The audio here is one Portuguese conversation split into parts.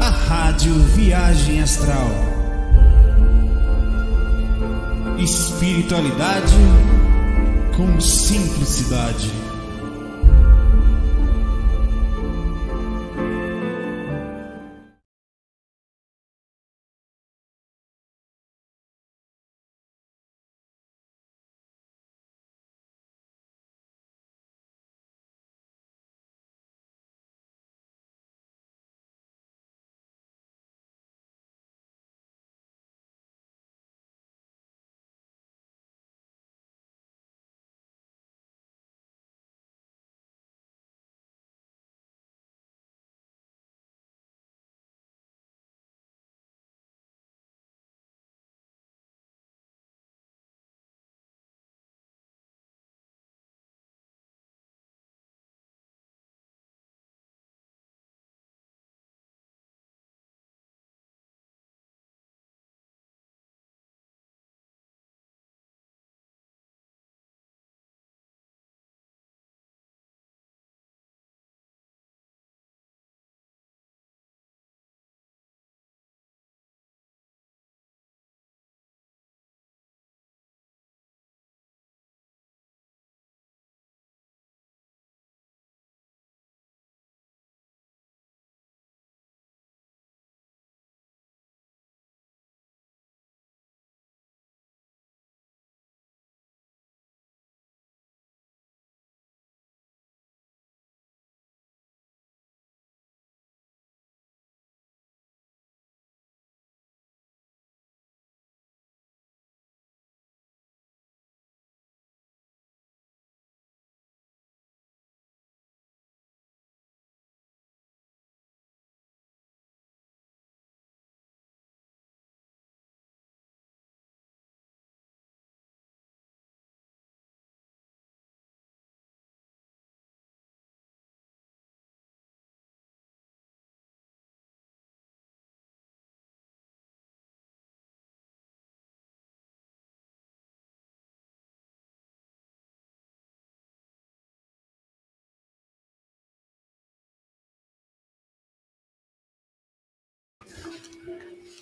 a Rádio Viagem Astral. Espiritualidade com simplicidade.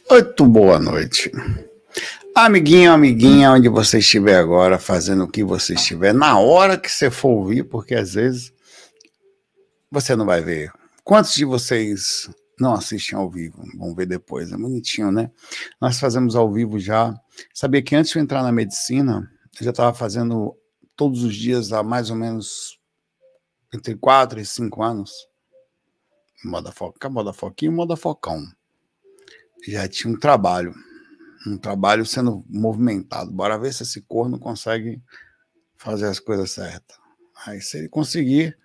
Muito boa noite. Amiguinho, amiguinha, onde você estiver agora, fazendo o que você estiver, na hora que você for ouvir, porque às vezes você não vai ver. Quantos de vocês não assistem ao vivo? Vão ver depois, é bonitinho, né? Nós fazemos ao vivo já. Sabia que antes de eu entrar na medicina, eu já estava fazendo todos os dias há mais ou menos entre 4 e 5 anos. Moda foca, moda foquinho, moda focão já tinha um trabalho, um trabalho sendo movimentado. Bora ver se esse corno consegue fazer as coisas certas. Aí, se ele conseguir,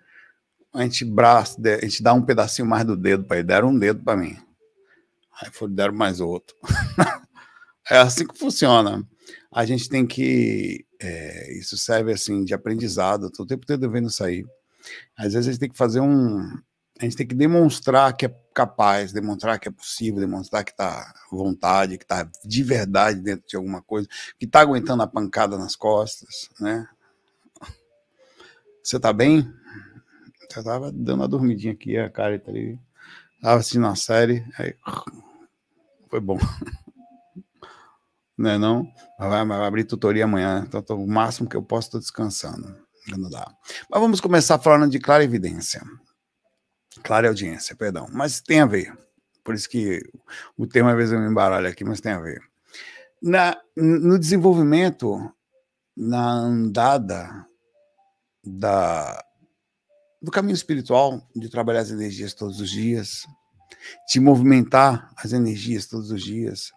a gente, braço, a gente dá um pedacinho mais do dedo para ele. Deram um dedo para mim. Aí foram, deram mais outro. é assim que funciona. A gente tem que. É, isso serve assim de aprendizado. Estou o tempo todo vendo sair. Às vezes a gente tem que fazer um, a gente tem que demonstrar que é capaz, demonstrar que é possível, demonstrar que está vontade, que está de verdade dentro de alguma coisa, que está aguentando a pancada nas costas, né? Você está bem? Você tava dando uma dormidinha aqui, a cara tá ali. estava assistindo a série, aí foi bom. Não é não? Vai, vai abrir tutoria amanhã, então tô, o máximo que eu posso, estou descansando. Não dá. Mas vamos começar falando de clara evidência. Clara audiência, perdão. Mas tem a ver. Por isso que o tema às vezes eu me embaralho aqui, mas tem a ver. Na, no desenvolvimento, na andada da, do caminho espiritual, de trabalhar as energias todos os dias, de movimentar as energias todos os dias,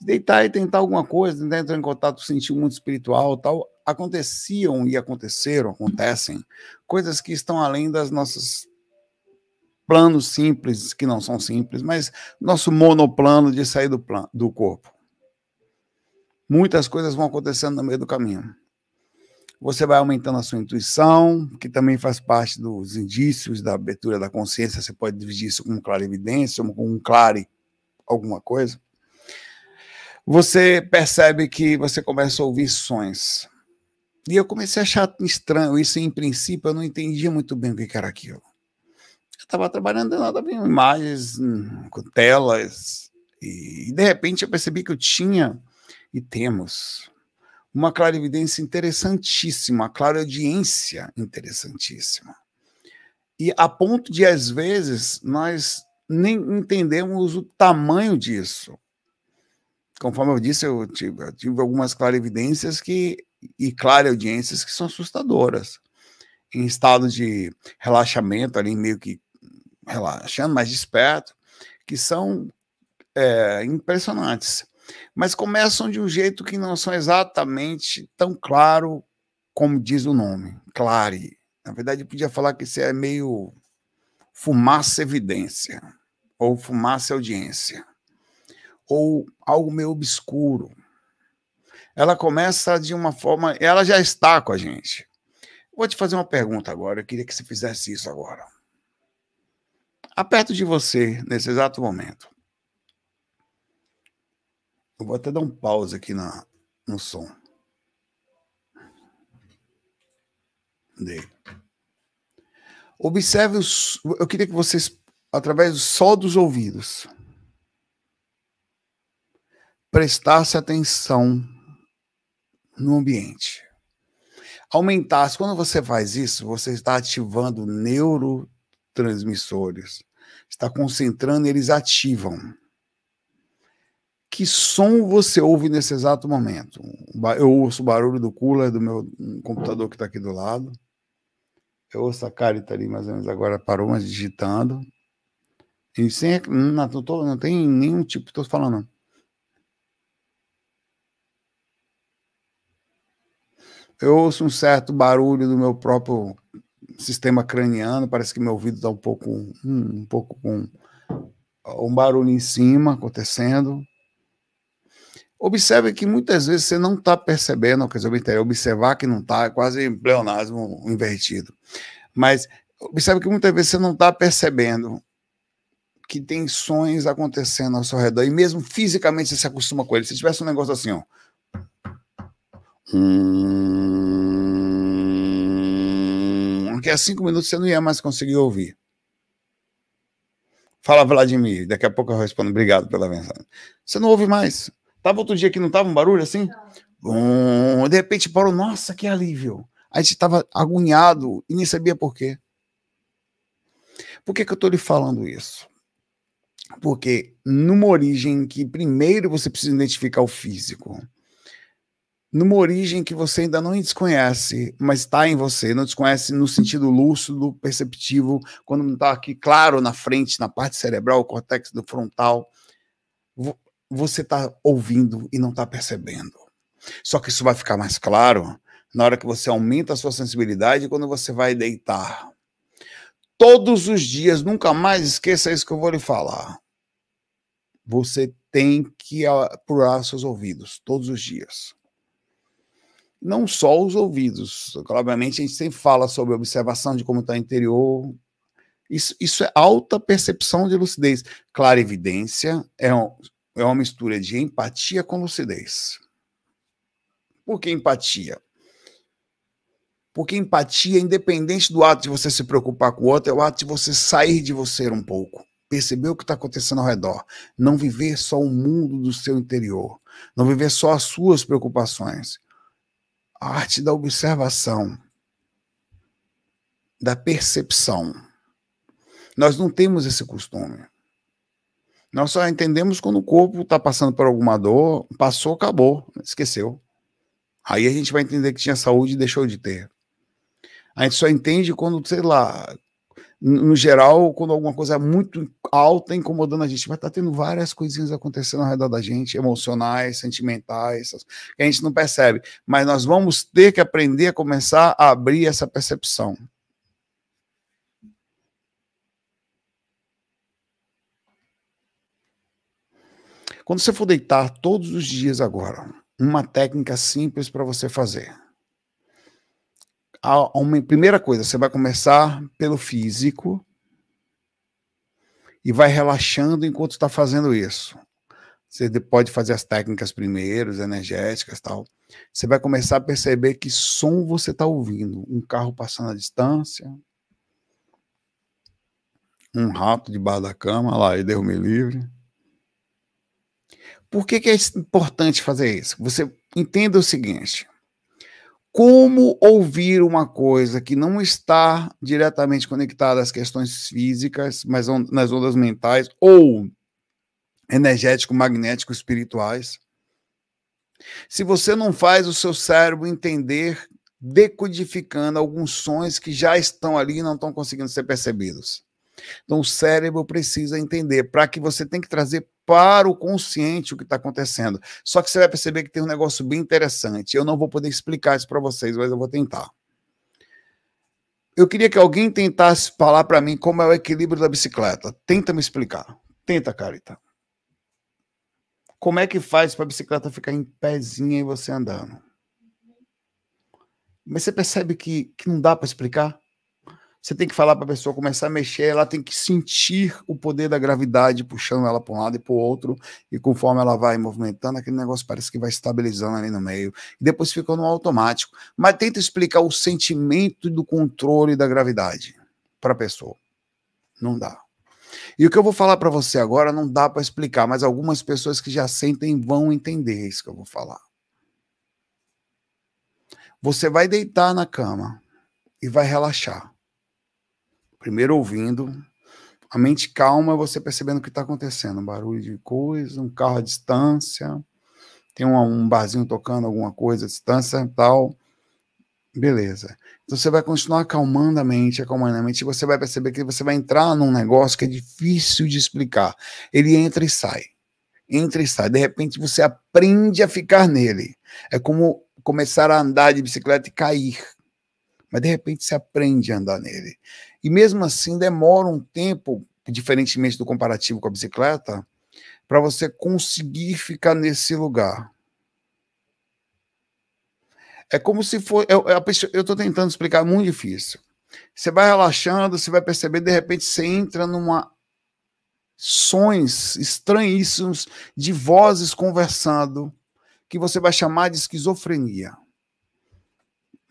de deitar e tentar alguma coisa, tentar entrar em contato, sentir o mundo espiritual tal, aconteciam e aconteceram, acontecem, coisas que estão além das nossas planos simples, que não são simples, mas nosso monoplano de sair do, plano, do corpo. Muitas coisas vão acontecendo no meio do caminho. Você vai aumentando a sua intuição, que também faz parte dos indícios da abertura da consciência. Você pode dividir isso com clarividência, com um clare, alguma coisa. Você percebe que você começa a ouvir sons. E eu comecei a achar estranho isso. Em princípio, eu não entendia muito bem o que era aquilo. Estava trabalhando nada bem, imagens, hum, com telas, e, e de repente eu percebi que eu tinha e temos uma clarividência interessantíssima, uma clareaudiência interessantíssima. E a ponto de, às vezes, nós nem entendemos o tamanho disso. Conforme eu disse, eu tive, eu tive algumas clarividências que, e clareaudiências que são assustadoras. Em estado de relaxamento, ali meio que relaxando, mais desperto, que são é, impressionantes. Mas começam de um jeito que não são exatamente tão claro como diz o nome, clare. Na verdade, podia falar que isso é meio fumaça evidência, ou fumaça audiência, ou algo meio obscuro. Ela começa de uma forma, ela já está com a gente. Vou te fazer uma pergunta agora, eu queria que você fizesse isso agora aperto de você nesse exato momento. Eu vou até dar um pause aqui na, no som. Dele. Observe os. Eu queria que vocês, através só dos ouvidos, prestasse atenção no ambiente. Aumentasse. Quando você faz isso, você está ativando neurotransmissores está concentrando, eles ativam. Que som você ouve nesse exato momento? Eu ouço o barulho do cooler do meu computador que está aqui do lado. Eu ouço a Kari tá ali mais ou menos agora, parou, mas digitando. E sem, não, tô, não tem nenhum tipo, estou falando. Não. Eu ouço um certo barulho do meu próprio sistema craniano, parece que meu ouvido está um pouco, hum, um pouco com um, barulho em cima acontecendo. Observe que muitas vezes você não está percebendo, quer dizer, observar que não está, é quase pleonasmo invertido. Mas observe que muitas vezes você não está percebendo que tem sonhos acontecendo ao seu redor, e mesmo fisicamente você se acostuma com ele. Se tivesse um negócio assim, ó. Hum daqui a cinco minutos você não ia mais conseguir ouvir. Fala, Vladimir. Daqui a pouco eu respondo. Obrigado pela mensagem. Você não ouve mais. Tava outro dia que não tava um barulho assim? Bom, de repente parou. Nossa, que alívio. A gente tava agoniado e nem sabia por quê. Por que, que eu estou lhe falando isso? Porque numa origem que primeiro você precisa identificar o físico numa origem que você ainda não desconhece, mas está em você, não desconhece no sentido lúcido, perceptivo, quando não está aqui claro na frente, na parte cerebral, o córtex do frontal, você está ouvindo e não está percebendo. Só que isso vai ficar mais claro na hora que você aumenta a sua sensibilidade quando você vai deitar. Todos os dias, nunca mais esqueça isso que eu vou lhe falar. Você tem que apurar seus ouvidos todos os dias não só os ouvidos. Obviamente, a gente sempre fala sobre observação de como está o interior. Isso, isso é alta percepção de lucidez. Clarividência é, um, é uma mistura de empatia com lucidez. Por que empatia? Porque empatia, é independente do ato de você se preocupar com o outro, é o ato de você sair de você um pouco. Perceber o que está acontecendo ao redor. Não viver só o mundo do seu interior. Não viver só as suas preocupações a arte da observação, da percepção. Nós não temos esse costume. Nós só entendemos quando o corpo está passando por alguma dor, passou, acabou, esqueceu. Aí a gente vai entender que tinha saúde e deixou de ter. A gente só entende quando, sei lá, no geral, quando alguma coisa é muito alta, incomodando a gente, vai estar tá tendo várias coisinhas acontecendo ao redor da gente, emocionais, sentimentais, que a gente não percebe. Mas nós vamos ter que aprender a começar a abrir essa percepção. Quando você for deitar todos os dias agora, uma técnica simples para você fazer a uma primeira coisa, você vai começar pelo físico e vai relaxando enquanto está fazendo isso. Você pode fazer as técnicas primeiras, energéticas, tal. Você vai começar a perceber que som você está ouvindo, um carro passando à distância, um rato debaixo da cama, lá, e deu livre. Por que, que é importante fazer isso? Você entenda o seguinte: como ouvir uma coisa que não está diretamente conectada às questões físicas, mas on nas ondas mentais ou energético, magnético, espirituais. Se você não faz o seu cérebro entender decodificando alguns sons que já estão ali e não estão conseguindo ser percebidos. Então o cérebro precisa entender, para que você tem que trazer para o consciente o que está acontecendo. Só que você vai perceber que tem um negócio bem interessante. Eu não vou poder explicar isso para vocês, mas eu vou tentar. Eu queria que alguém tentasse falar para mim como é o equilíbrio da bicicleta. Tenta me explicar. Tenta, Carita. Como é que faz para a bicicleta ficar em pezinha e você andando? Mas você percebe que, que não dá para explicar? Você tem que falar para a pessoa começar a mexer, ela tem que sentir o poder da gravidade puxando ela para um lado e para o outro, e conforme ela vai movimentando, aquele negócio parece que vai estabilizando ali no meio, e depois fica no automático. Mas tenta explicar o sentimento do controle da gravidade para a pessoa. Não dá. E o que eu vou falar para você agora não dá para explicar, mas algumas pessoas que já sentem vão entender isso que eu vou falar. Você vai deitar na cama e vai relaxar. Primeiro ouvindo, a mente calma, você percebendo o que está acontecendo, um barulho de coisa, um carro à distância, tem um, um barzinho tocando alguma coisa à distância e tal. Beleza. Então você vai continuar acalmando a mente, acalmando a mente, e você vai perceber que você vai entrar num negócio que é difícil de explicar. Ele entra e sai. Entra e sai. De repente você aprende a ficar nele. É como começar a andar de bicicleta e cair. Mas de repente você aprende a andar nele. E mesmo assim, demora um tempo, diferentemente do comparativo com a bicicleta, para você conseguir ficar nesse lugar. É como se for. Eu estou tentando explicar, é muito difícil. Você vai relaxando, você vai perceber, de repente você entra numa sons estranhíssimos de vozes conversando que você vai chamar de esquizofrenia.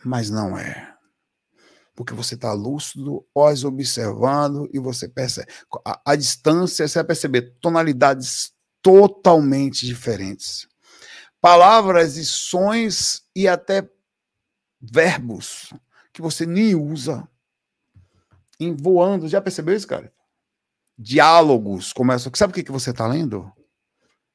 Mas não é porque você está lúcido, olhos observando e você percebe. A, a distância, você vai perceber tonalidades totalmente diferentes. Palavras e sons e até verbos que você nem usa. Em voando, já percebeu isso, cara? Diálogos começam. É sabe o que, que você está lendo?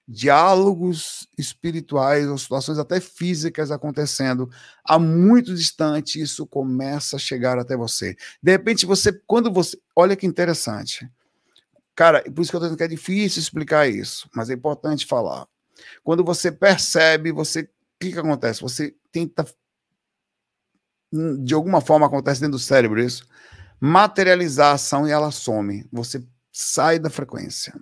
diálogos espirituais ou situações até físicas acontecendo a muito distante isso começa a chegar até você de repente você quando você olha que interessante cara por isso que eu tô dizendo que é difícil explicar isso mas é importante falar quando você percebe você o que, que acontece você tenta hum, de alguma forma acontece dentro do cérebro isso materializar a ação e ela some você sai da frequência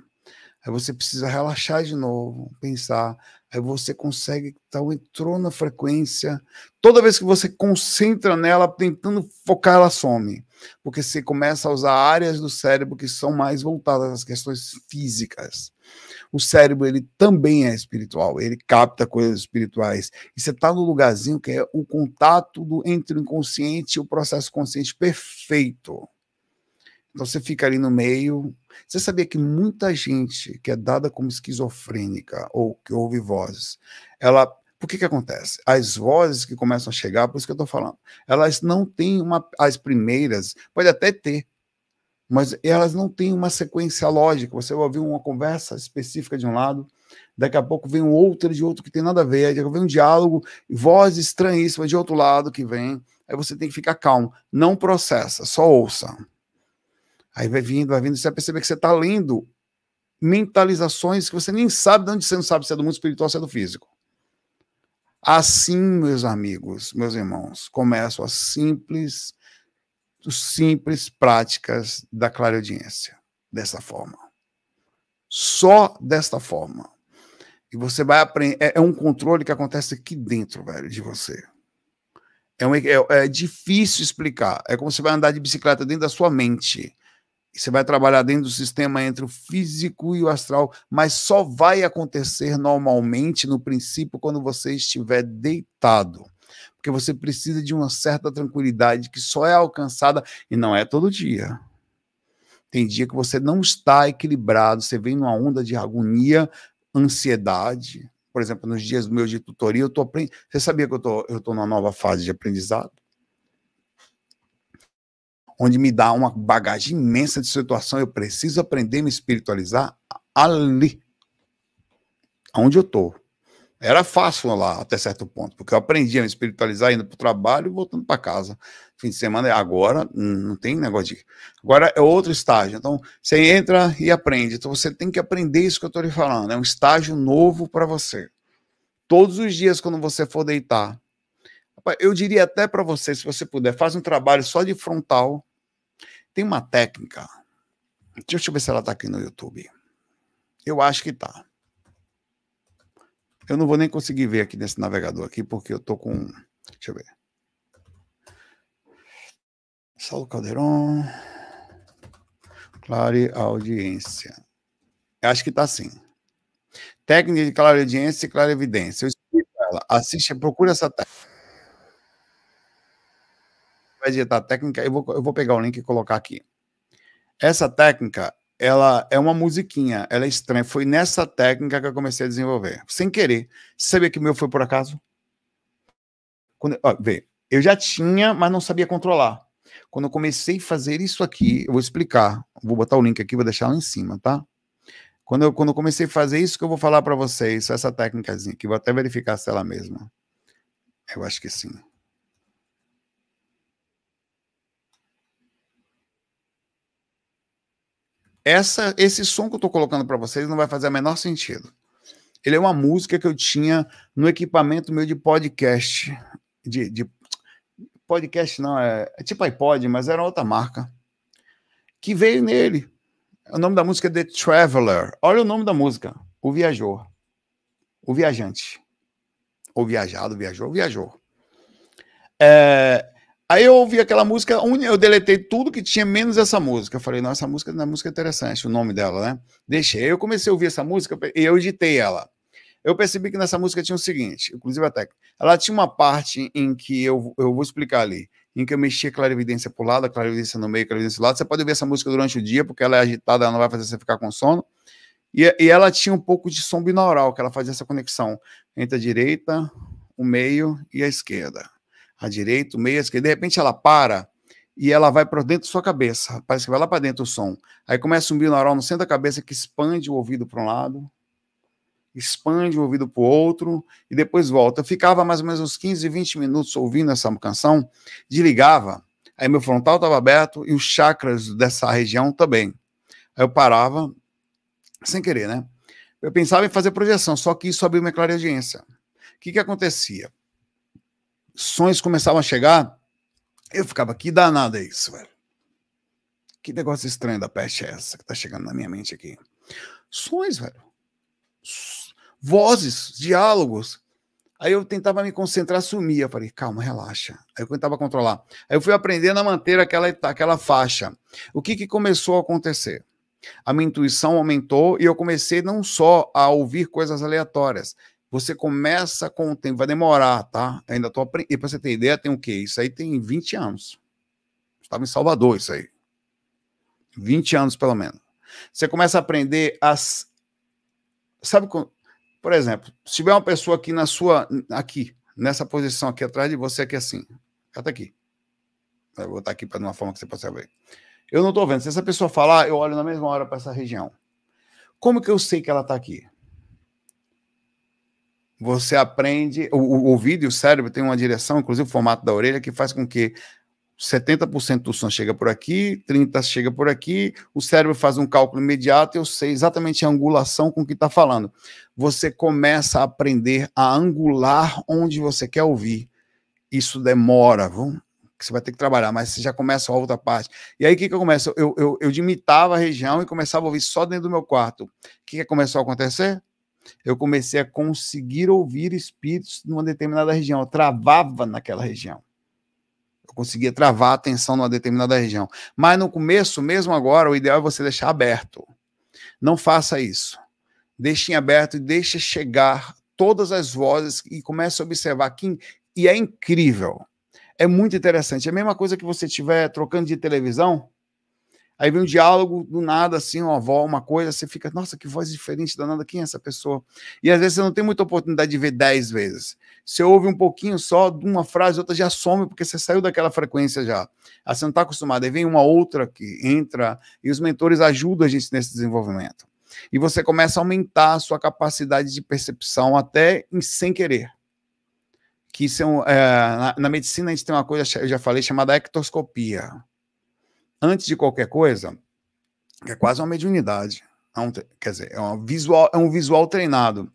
Aí você precisa relaxar de novo, pensar. Aí você consegue, tal, entrou na frequência. Toda vez que você concentra nela, tentando focar, ela some. Porque você começa a usar áreas do cérebro que são mais voltadas às questões físicas. O cérebro, ele também é espiritual, ele capta coisas espirituais. E você está no lugarzinho que é o contato do, entre o inconsciente e o processo consciente perfeito. Então você fica ali no meio, você sabia que muita gente que é dada como esquizofrênica ou que ouve vozes, ela. Por que que acontece? As vozes que começam a chegar, por isso que eu estou falando, elas não têm uma. As primeiras, pode até ter, mas elas não têm uma sequência lógica. Você vai ouvir uma conversa específica de um lado, daqui a pouco vem outra de outro que tem nada a ver, daqui a pouco vem um diálogo, voz estranhíssima de outro lado que vem. Aí você tem que ficar calmo, não processa, só ouça. Aí vai vindo, vai vindo, você vai perceber que você está lendo mentalizações que você nem sabe de onde você não sabe se é do mundo espiritual ou se é do físico. Assim, meus amigos, meus irmãos, começam as simples, os simples práticas da clareaudiência, dessa forma. Só desta forma. E você vai aprender. É, é um controle que acontece aqui dentro, velho, de você. É, um, é, é difícil explicar. É como você vai andar de bicicleta dentro da sua mente. Você vai trabalhar dentro do sistema entre o físico e o astral, mas só vai acontecer normalmente, no princípio, quando você estiver deitado. Porque você precisa de uma certa tranquilidade que só é alcançada e não é todo dia. Tem dia que você não está equilibrado, você vem numa onda de agonia, ansiedade. Por exemplo, nos dias meus de tutoria, eu tô aprendendo. Você sabia que eu tô, eu tô numa nova fase de aprendizado? onde me dá uma bagagem imensa de situação. Eu preciso aprender a me espiritualizar ali, onde eu estou. Era fácil lá até certo ponto, porque eu aprendi a me espiritualizar indo para o trabalho e voltando para casa. Fim de semana, agora não tem negócio de. Agora é outro estágio. Então você entra e aprende. Então você tem que aprender isso que eu estou lhe falando. É um estágio novo para você. Todos os dias, quando você for deitar, eu diria até para você, se você puder, faz um trabalho só de frontal tem uma técnica. Deixa eu ver se ela está aqui no YouTube. Eu acho que está. Eu não vou nem conseguir ver aqui nesse navegador aqui, porque eu tô com. Deixa eu ver. Saulo Caldeirão. Clare audiência. Acho que está sim. Técnica de Audiência e clarevidência. Eu explico ela. Assiste, procura essa técnica vai dizer técnica, eu vou, eu vou pegar o link e colocar aqui. Essa técnica, ela é uma musiquinha, ela é estranha. Foi nessa técnica que eu comecei a desenvolver, sem querer. Você sabia que o meu foi por acaso? Quando, ó, vê, eu já tinha, mas não sabia controlar. Quando eu comecei a fazer isso aqui, eu vou explicar. Vou botar o link aqui, vou deixar lá em cima, tá? Quando eu, quando eu comecei a fazer isso que eu vou falar para vocês, essa técnicazinha aqui, vou até verificar se é ela mesma. Eu acho que sim. essa, esse som que eu estou colocando para vocês não vai fazer o menor sentido. Ele é uma música que eu tinha no equipamento meu de podcast. De, de podcast não, é, é, tipo iPod, mas era outra marca. Que veio nele. O nome da música é The Traveler. Olha o nome da música. O viajou O Viajante. Ou Viajado, Viajou, Viajou. É, Aí eu ouvi aquela música, eu deletei tudo que tinha, menos essa música. Eu falei, nossa, essa música é música interessante, o nome dela, né? Deixei. Eu comecei a ouvir essa música e eu editei ela. Eu percebi que nessa música tinha o seguinte, inclusive até, ela tinha uma parte em que eu, eu vou explicar ali, em que eu mexia a clarividência para o lado, a clarividência no meio, a clarividência do lado. Você pode ouvir essa música durante o dia, porque ela é agitada, ela não vai fazer você ficar com sono. E, e ela tinha um pouco de som binaural, que ela fazia essa conexão entre a direita, o meio e a esquerda à direita, o meio, esquerda, de repente ela para e ela vai para dentro da sua cabeça, parece que vai lá para dentro o som. Aí começa um binaural no centro da cabeça que expande o ouvido para um lado, expande o ouvido para o outro e depois volta. Eu ficava mais ou menos uns 15, 20 minutos ouvindo essa canção, desligava, aí meu frontal estava aberto e os chakras dessa região também. Aí eu parava, sem querer, né? Eu pensava em fazer projeção, só que isso abriu minha clareaudiência. O que, que acontecia? sonhos começavam a chegar, eu ficava, que danado é isso, velho? Que negócio estranho da peste é essa que tá chegando na minha mente aqui? Sonhos, velho. Vozes, diálogos. Aí eu tentava me concentrar, sumia. Falei, calma, relaxa. Aí eu tentava controlar. Aí eu fui aprendendo a manter aquela, aquela faixa. O que, que começou a acontecer? A minha intuição aumentou e eu comecei não só a ouvir coisas aleatórias, você começa com o tempo, vai demorar, tá? Ainda tô aprendendo. E Para você ter ideia, tem o quê? Isso aí tem 20 anos. Estava em Salvador, isso aí. 20 anos, pelo menos. Você começa a aprender as. Sabe, por exemplo, se tiver uma pessoa aqui na sua. Aqui, nessa posição aqui atrás de você, aqui assim. Ela tá aqui. Eu vou botar tá aqui para uma forma que você possa ver. Eu não estou vendo. Se essa pessoa falar, eu olho na mesma hora para essa região. Como que eu sei que ela tá aqui? você aprende. O, o ouvido e o cérebro tem uma direção, inclusive o formato da orelha, que faz com que 70% do som chega por aqui, 30% chega por aqui, o cérebro faz um cálculo imediato e eu sei exatamente a angulação com que está falando. Você começa a aprender a angular onde você quer ouvir. Isso demora, vamos, que você vai ter que trabalhar, mas você já começa a outra parte. E aí o que, que eu começo? Eu, eu, eu, imitava a região e começava a ouvir só dentro do meu quarto. O que, que começou a acontecer? eu comecei a conseguir ouvir espíritos numa determinada região. Eu travava naquela região. Eu conseguia travar a atenção numa determinada região. Mas no começo, mesmo agora, o ideal é você deixar aberto. Não faça isso. Deixe em aberto e deixe chegar todas as vozes e comece a observar. quem. e é incrível. É muito interessante. É a mesma coisa que você estiver trocando de televisão Aí vem um diálogo do nada, assim, uma avó, uma coisa, você fica, nossa, que voz diferente nada. quem é essa pessoa? E às vezes você não tem muita oportunidade de ver dez vezes. Você ouve um pouquinho só de uma frase, outra já some, porque você saiu daquela frequência já. Ah, você não está acostumado. Aí vem uma outra que entra, e os mentores ajudam a gente nesse desenvolvimento. E você começa a aumentar a sua capacidade de percepção até em, sem querer que é, é, na, na, medicina a gente tem uma coisa, eu já falei, chamada ectoscopia antes de qualquer coisa, é quase uma mediunidade. É um, quer dizer, é, uma visual, é um visual treinado.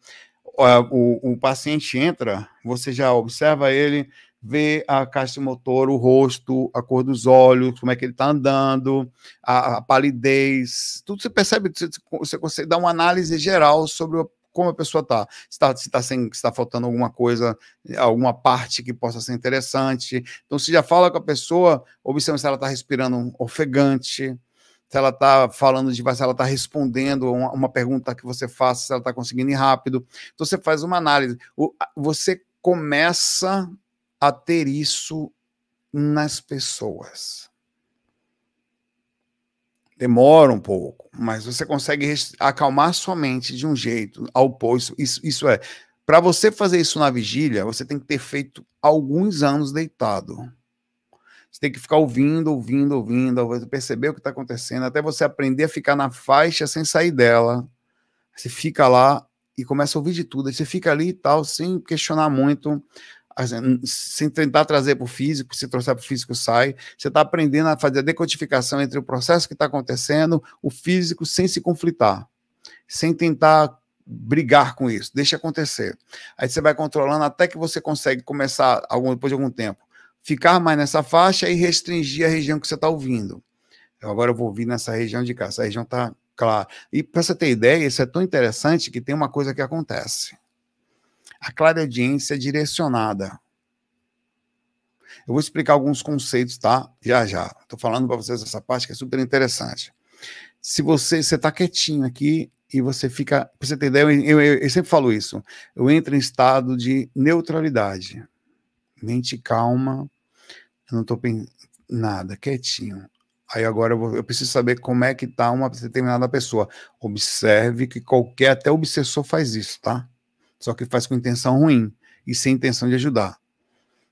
O, o paciente entra, você já observa ele, vê a caixa motor, o rosto, a cor dos olhos, como é que ele está andando, a, a, palidez, tudo você percebe, você, você consegue dar uma análise geral sobre como a pessoa está. Se está se tá sem, se tá faltando alguma coisa, alguma parte que possa ser interessante. Então, se já fala com a pessoa, observa se ela está respirando ofegante, se ela está falando de se ela está respondendo uma, uma, pergunta que você faça, se ela está conseguindo ir rápido. Então, você faz uma análise. O, você começa a ter isso nas pessoas demora um pouco, mas você consegue acalmar sua mente de um jeito, ao posto. Isso, isso é, para você fazer isso na vigília, você tem que ter feito alguns anos deitado. Você tem que ficar ouvindo, ouvindo, ouvindo, perceber o que está acontecendo, até você aprender a ficar na faixa sem sair dela. Você fica lá e começa a ouvir de tudo. Aí você fica ali e tal, sem questionar muito. Assim, sem tentar trazer para o físico, se trouxer para o físico sai, você está aprendendo a fazer a decodificação entre o processo que está acontecendo, o físico, sem se conflitar, sem tentar brigar com isso, deixa acontecer. Aí você vai controlando até que você consegue começar, algum, depois de algum tempo, ficar mais nessa faixa e restringir a região que você está ouvindo. agora eu vou ouvir nessa região de cá, essa região está clara. E para você ter ideia, isso é tão interessante que tem uma coisa que acontece a clareaudiência é direcionada. Eu vou explicar alguns conceitos, tá? Já já. Estou falando para vocês essa parte que é super interessante. Se você está quietinho aqui e você fica. Pra você ter ideia, eu, eu, eu, sempre falo isso. Eu entro em estado de neutralidade. Mente calma, eu não estou pensando nada, quietinho. Aí agora eu, vou, eu, preciso saber como é que tá uma determinada pessoa. Observe que qualquer, até obsessor faz isso, tá? só que faz com intenção ruim e sem intenção de ajudar.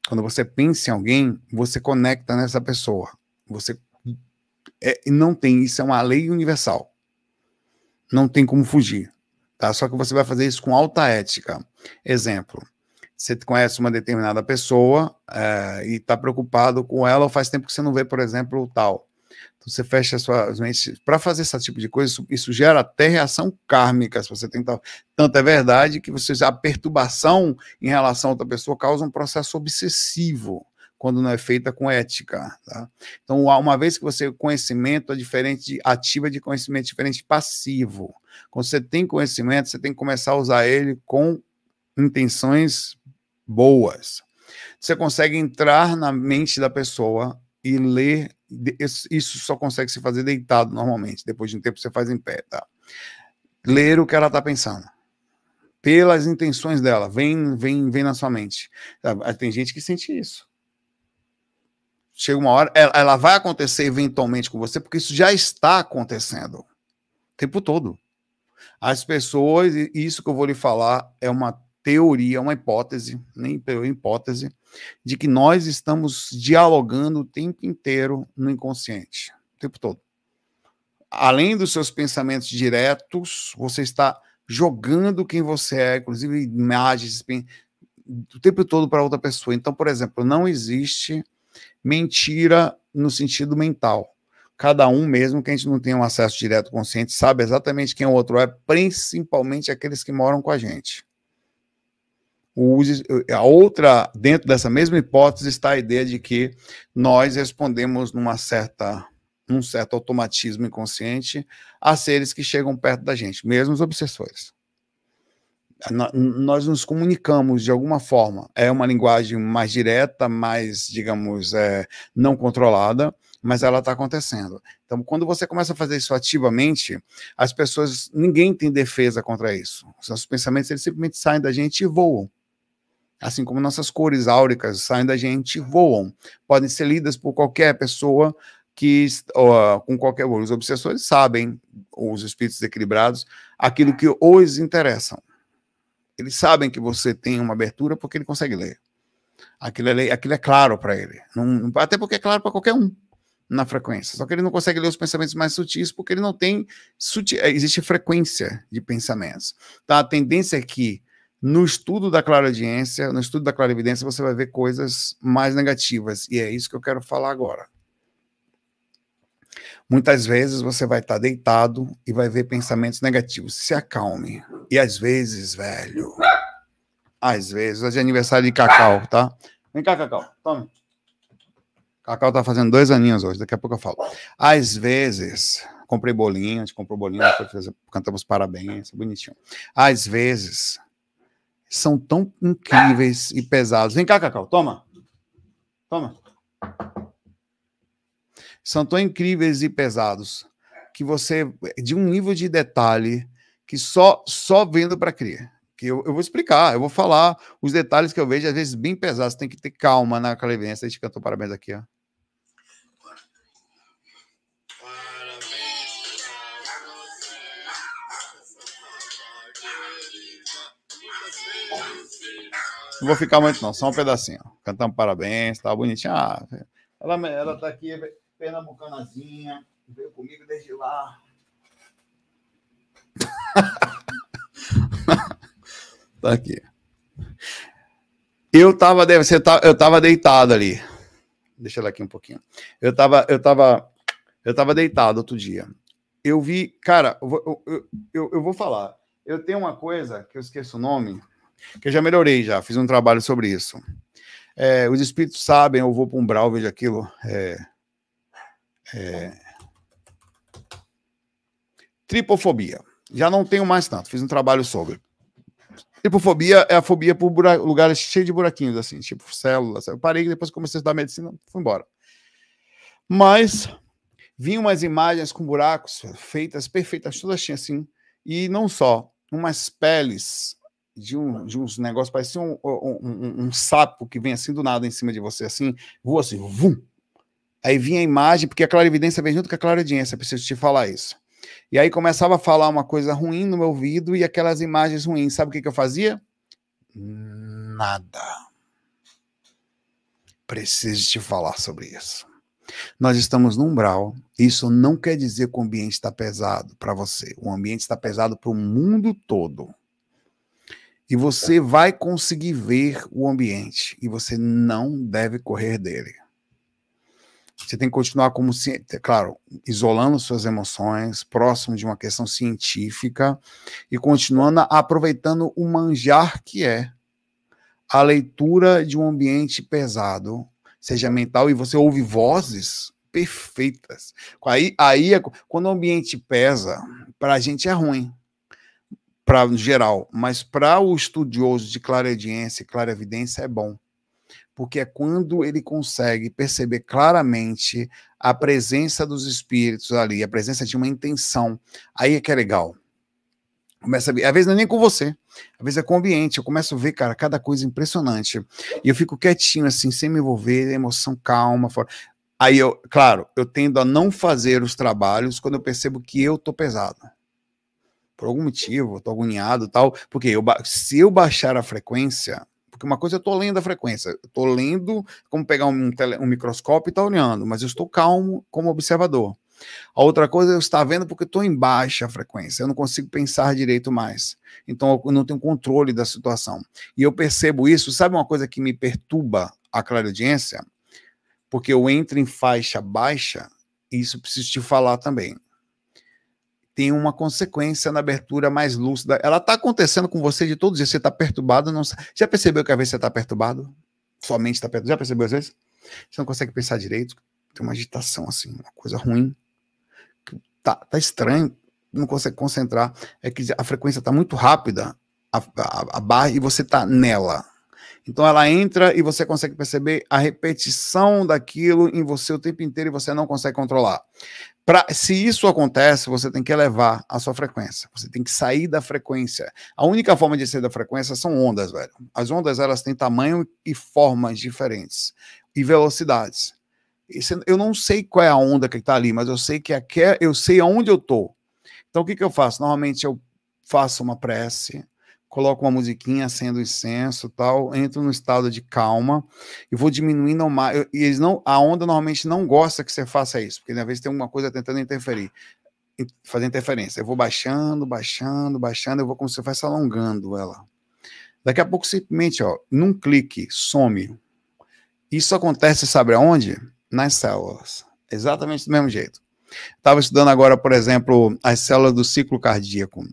Quando você pensa em alguém, você conecta nessa pessoa. Você é, não tem, isso é uma lei universal. Não tem como fugir. Tá? Só que você vai fazer isso com alta ética. Exemplo, você conhece uma determinada pessoa é, e está preocupado com ela, ou faz tempo que você não vê, por exemplo, o tal. Então, você fecha as suas mentes. Para fazer esse tipo de coisa, isso, isso, gera até reação kármica, se você tentar. Tanto é verdade que você, a perturbação em relação a outra pessoa causa um processo obsessivo quando não é feita com ética. Tá? Então, uma vez que você conhecimento é diferente de ativa de conhecimento, é diferente de passivo. Quando você tem conhecimento, você tem que começar a usar ele com intenções boas. Você consegue entrar na mente da pessoa e ler isso só consegue se fazer deitado normalmente. Depois de um tempo você faz em pé, tá? Ler o que ela está pensando. Pelas intenções dela, vem, vem, vem na sua mente. Tá, ah, tem gente que sente isso. Chega uma hora, ela, ela vai acontecer eventualmente com você, porque isso já está acontecendo o tempo todo. As pessoas, e isso que eu vou lhe falar, é uma teoria, uma hipótese, nem teoria, hipótese, de que nós estamos dialogando o tempo inteiro no inconsciente, o tempo todo. Além dos seus pensamentos diretos, você está jogando quem você é, inclusive imagens, o tempo todo para outra pessoa. Então, por exemplo, não existe mentira no sentido mental. Cada um, mesmo que a gente não tenha um acesso direto consciente, sabe exatamente quem o outro é, principalmente aqueles que moram com a gente. Use, eh, a outra, dentro dessa mesma hipótese, está a ideia de que nós respondemos numa certa, num certo automatismo inconsciente a seres que chegam perto da gente, mesmo os obsessores. Nós nos comunicamos de alguma forma. É uma linguagem mais direta, mais, digamos, é, não controlada, mas ela está acontecendo. Então, quando você começa a fazer isso ativamente, as pessoas, ninguém tem defesa contra isso. Os nossos pensamentos, eles simplesmente saem da gente e voam assim como nossas cores áuricas saem da gente e voam. Podem ser lidas por qualquer pessoa que, com qualquer. Os obsessores sabem, os espíritos equilibrados, aquilo que os interessam. Eles sabem que você tem uma abertura porque ele consegue ler. Aquilo é, aquilo é claro para ele. Não, até porque é claro para qualquer um na frequência. Só que ele não consegue ler os pensamentos mais sutis porque ele não tem. Suti, existe frequência de pensamentos. Tá? A tendência é que no estudo da clareaudiência, no estudo da clarividência, você vai ver coisas mais negativas, e é isso que eu quero falar agora. Muitas vezes você vai estar deitado e vai ver pensamentos negativos. Se acalme. E às vezes, velho. Às vezes, hoje é aniversário de Cacau, tá? Vem cá, Cacau. Tome. Cacau tá fazendo dois aninhos hoje, daqui a pouco eu falo. Às vezes, comprei bolinhas, a gente comprou bolinho, cantamos parabéns, bonitinho. Às vezes, são tão incríveis e pesados. Vem cá, Cacau, toma. Toma. São tão incríveis e pesados que você de um nível de detalhe que só só vendo para crer. Que eu, eu vou explicar, eu vou falar os detalhes que eu vejo às vezes bem pesados, tem que ter calma na clarividência. A gente cantou parabéns aqui, ó. Não vou ficar muito, não, só um pedacinho. Cantamos parabéns, tá bonitinha. Ah, ela, ela tá aqui, é pernambucanazinha, veio comigo desde lá. tá aqui. Eu tava, você tá, eu tava deitado ali. Deixa ela aqui um pouquinho. Eu tava, eu tava, eu tava deitado outro dia. Eu vi, cara, eu, eu, eu, eu vou falar. Eu tenho uma coisa que eu esqueço o nome, que eu já melhorei, já fiz um trabalho sobre isso. É, os espíritos sabem, eu vou para um brau, veja aquilo. É, é, tripofobia. Já não tenho mais tanto, fiz um trabalho sobre. Tripofobia é a fobia por bura... lugares cheios de buraquinhos, assim, tipo células. Eu parei e depois comecei a estudar medicina, fui embora. Mas vinham umas imagens com buracos feitas, perfeitas, todas assim, tinhas assim, e não só, umas peles de, um, de uns negócios, parecia um, um, um, um, sapo que vem assim do nada em cima de você, assim, voa assim, vum. Aí vinha a imagem, porque a clarividência vem junto com a clarividência, preciso te falar isso. E aí começava a falar uma coisa ruim no meu ouvido e aquelas imagens ruins. Sabe o que, que eu fazia? Nada. Preciso te falar sobre isso. Nós estamos no umbral. Isso não quer dizer que o ambiente está pesado para você. O ambiente está pesado para o mundo todo. E você vai conseguir ver o ambiente e você não deve correr dele. Você tem que continuar como claro, isolando suas emoções, próximo de uma questão científica e continuando aproveitando o manjar que é a leitura de um ambiente pesado, seja mental e você ouve vozes perfeitas. Aí, aí é, quando o ambiente pesa, para a gente é ruim para geral, mas para o estudioso de clareadiência e clarevidência é bom, porque é quando ele consegue perceber claramente a presença dos espíritos ali, a presença de uma intenção. Aí é que é legal. Começa a ver, às vezes não é nem com você, às vezes é com o ambiente. Eu começo a ver, cara, cada coisa impressionante. E eu fico quietinho, assim, sem me envolver, emoção calma. Aí eu, claro, eu tendo a não fazer os trabalhos quando eu percebo que eu tô pesado. Por algum motivo, eu tô agoniado tal. Porque eu, se eu baixar a frequência, porque uma coisa é eu tô lendo a frequência, eu tô lendo como pegar um, tele, um microscópio e tá olhando, mas eu estou calmo como observador. A outra coisa é eu estou vendo porque estou em baixa frequência, eu não consigo pensar direito mais. Então eu não tenho controle da situação. E eu percebo isso, sabe uma coisa que me perturba a clareaudiência? Porque eu entro em faixa baixa, e isso preciso te falar também tem uma consequência na abertura mais lúcida. Ela está acontecendo com você de todos os dias. Você está perturbado. Não... Já percebeu que às vezes você está perturbado? Sua mente está perturbada. Já percebeu às vezes? Você não consegue pensar direito. Tem uma agitação, assim, uma coisa ruim. Tá, tá estranho. Não consegue concentrar. É que a frequência está muito rápida, a, a, a barra, e você está nela. Então ela entra e você consegue perceber a repetição daquilo em você o tempo inteiro e você não consegue controlar. Pra, se isso acontece, você tem que elevar a sua frequência. Você tem que sair da frequência. A única forma de sair da frequência são ondas, velho. As ondas elas têm tamanho e formas diferentes e velocidades. Eu não sei qual é a onda que está ali, mas eu sei que aqui, é, eu sei aonde eu estou Então o que, que eu faço? Normalmente eu faço uma prece, coloco uma musiquinha, acendo incenso, tal, entro num estado de calma e vou diminuindo mais. E eles não, a onda normalmente não gosta que você faça isso, porque na vez tem alguma coisa tentando interferir, fazer interferência. Eu vou baixando, baixando, baixando, eu vou como se eu fosse alongando ela. Daqui a pouco simplesmente, ó, num clique, some. Isso acontece, sabe aonde? Nas células. Exatamente do mesmo jeito. Estava estudando agora, por exemplo, as células do ciclo cardíaco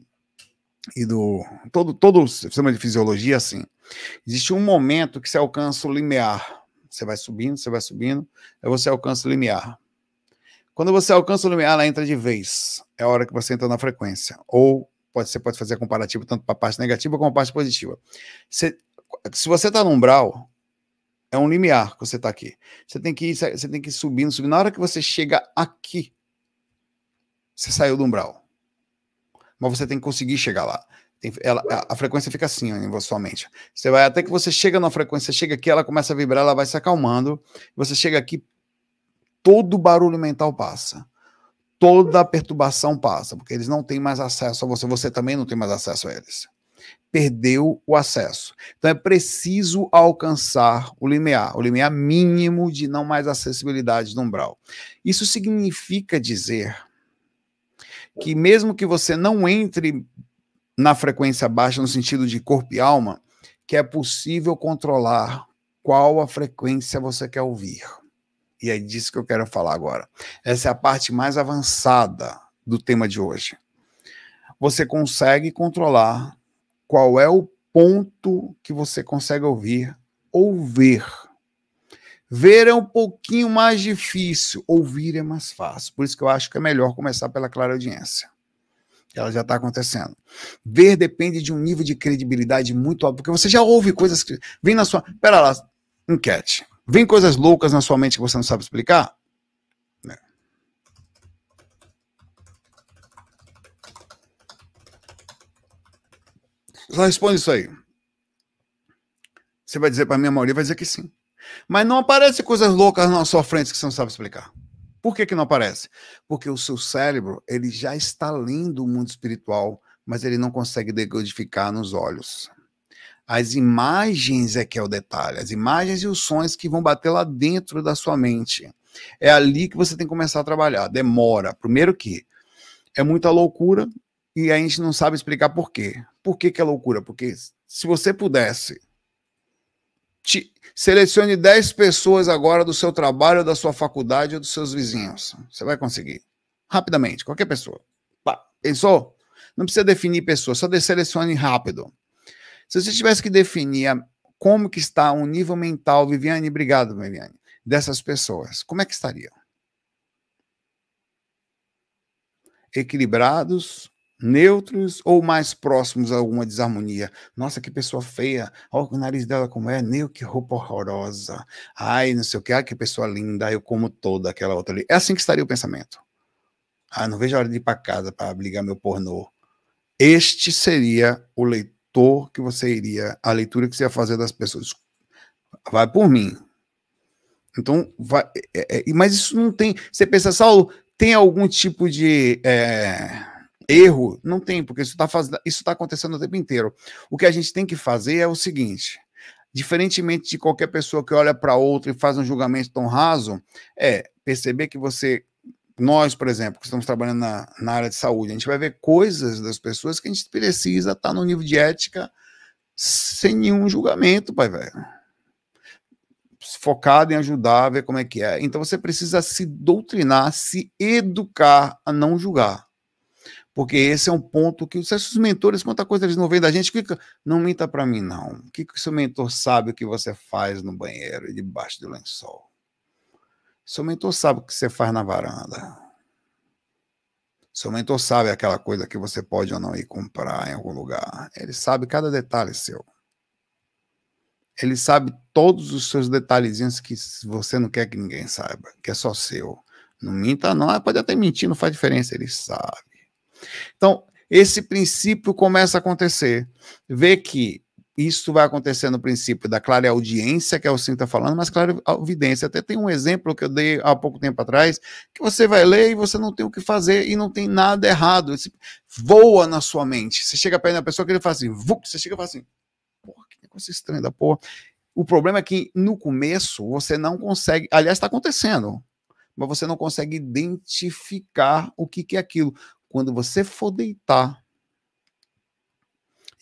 e do todo todo o sistema de fisiologia assim. Existe um momento que você alcança o limiar. Você vai subindo, você vai subindo, aí você alcança o limiar. Quando você alcança o limiar, ela entra de vez. É a hora que você entra na frequência. Ou pode, você pode fazer comparativo tanto para a parte negativa como a parte positiva. Você, se você está no umbral, é um limiar que você está aqui. Você tem que ir, você tem que ir subindo, subindo. Na hora que você chega aqui, você saiu do umbral mas você tem que conseguir chegar lá. Tem, ela, a, a, frequência fica assim em sua mente. Você vai até que você chega na frequência, chega aqui, ela começa a vibrar, ela vai se acalmando. Você chega aqui, todo barulho mental passa. Toda perturbação passa, porque eles não têm mais acesso a você, você também não tem mais acesso a eles. Perdeu o acesso. Então é preciso alcançar o limiar, o limiar mínimo de não mais acessibilidade no umbral. Isso significa dizer que mesmo que você não entre na frequência baixa no sentido de corpo e alma, que é possível controlar qual a frequência você quer ouvir. E é disso que eu quero falar agora. Essa é a parte mais avançada do tema de hoje. Você consegue controlar qual é o ponto que você consegue ouvir ou ver Ver é um pouquinho mais difícil, ouvir é mais fácil. Por isso que eu acho que é melhor começar pela clara audiência. Ela já está acontecendo. Ver depende de um nível de credibilidade muito alto, porque você já ouve coisas que. Vem na sua. Pera lá, enquete. Vem coisas loucas na sua mente que você não sabe explicar? Né? Só responde isso aí. Você vai dizer para mim, a maioria vai dizer que sim. Mas não aparecem coisas loucas na sua frente que você não sabe explicar. Por que, que não aparece? Porque o seu cérebro ele já está lendo o mundo espiritual, mas ele não consegue decodificar nos olhos. As imagens é que é o detalhe, as imagens e os sons que vão bater lá dentro da sua mente. É ali que você tem que começar a trabalhar. Demora. Primeiro que é muita loucura e a gente não sabe explicar por quê. Por que, que é loucura? Porque se você pudesse te, selecione 10 pessoas agora do seu trabalho, da sua faculdade ou dos seus vizinhos. Você vai conseguir. Rapidamente, qualquer pessoa. Pá, pensou? Não precisa definir pessoas. só selecione rápido. Se você tivesse que definir a, como que está o nível mental, Viviane, obrigado, Viviane, dessas pessoas, como é que estariam? Equilibrados, neutros ou mais próximos a alguma desarmonia. Nossa, que pessoa feia. Olha o nariz dela como é. Meu, que roupa horrorosa. Ai, não sei o que. Ai, que pessoa linda. Eu como toda aquela outra ali. É assim que estaria o pensamento. Ah, não vejo a hora de ir para casa para ligar meu pornô. Este seria o leitor que você iria, a leitura que você ia fazer das pessoas. Vai por mim. Então, vai, é, é, é mas isso não tem. Você pensa, Saulo, tem algum tipo de. É, erro não tem, porque isso está faz... tá acontecendo o tempo inteiro. O que a gente tem que fazer é o seguinte: diferentemente de qualquer pessoa que olha para outra e faz um julgamento tão raso, é perceber que você. Nós, por exemplo, que estamos trabalhando na, na área de saúde, a gente vai ver coisas das pessoas que a gente precisa estar tá no nível de ética sem nenhum julgamento, pai velho focado em ajudar, ver como é que é. Então você precisa se doutrinar, se educar a não julgar. Porque esse é um ponto que se os mentores, quanta coisa eles não veem da gente, fica, não minta para mim, não. O que, que o seu mentor sabe o que você faz no banheiro e debaixo do lençol? Seu mentor sabe o que você faz na varanda. Seu mentor sabe aquela coisa que você pode ou não ir comprar em algum lugar. Ele sabe cada detalhe seu. Ele sabe todos os seus detalhezinhos que você não quer que ninguém saiba, que é só seu. Não minta, não. Ah, pode até mentir, não faz diferença. Ele sabe. Então, esse princípio começa a acontecer. Vê que isso vai acontecer no princípio da clara audiência, que é o que está falando, mas clara evidência. Até tem um exemplo que eu dei há pouco tempo atrás, que você vai ler e você não tem o que fazer e não tem nada errado. Esse voa na sua mente. Você chega perto da pessoa que ele faz assim, vuc, você chega e fala assim, porra, que negócio estranho da porra. O problema é que no começo você não consegue, aliás, está acontecendo, mas você não consegue identificar o que, que é aquilo quando você for deitar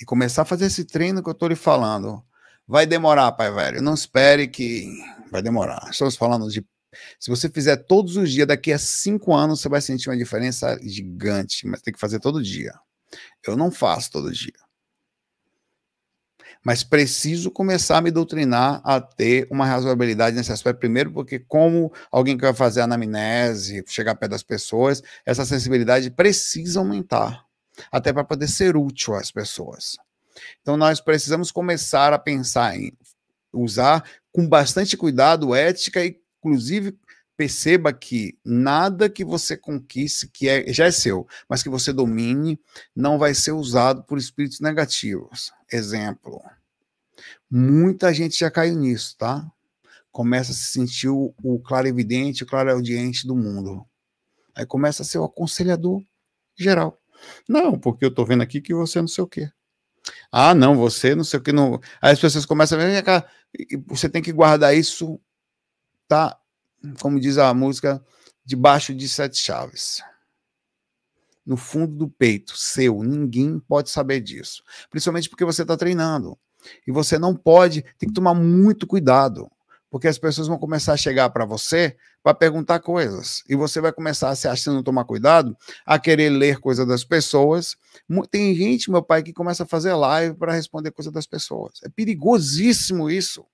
e começar a fazer esse treino que eu estou lhe falando, vai demorar, pai velho. Não espere que vai demorar. Estamos falando de se você fizer todos os dias, daqui a cinco anos você vai sentir uma diferença gigante, mas tem que fazer todo dia. Eu não faço todo dia mas preciso começar a me doutrinar a ter uma razoabilidade nesse aspecto, primeiro, porque como alguém que vai fazer anamnese, chegar perto das pessoas, essa sensibilidade precisa aumentar, até para poder ser útil às pessoas. Então, nós precisamos começar a pensar em usar com bastante cuidado ética e, inclusive, perceba que nada que você conquiste, que é, já é seu, mas que você domine, não vai ser usado por espíritos negativos. Exemplo. Muita gente já caiu nisso, tá? Começa a se sentir o, o evidente, o claro audiente do mundo. Aí começa a ser o aconselhador geral. Não, porque eu tô vendo aqui que você é não sei o quê. Ah, não, você é não sei o quê Não... Aí as pessoas começam a ver, você tem que guardar isso, tá? como diz a música, debaixo de sete chaves. No fundo do peito seu, ninguém pode saber disso. Principalmente porque você está treinando. E você não pode, tem que tomar muito cuidado. Porque as pessoas vão começar a chegar para você para perguntar coisas. E você vai começar a se achando tomar cuidado, a querer ler coisas das pessoas. Tem gente, meu pai, que começa a fazer live para responder coisas das pessoas. É perigosíssimo isso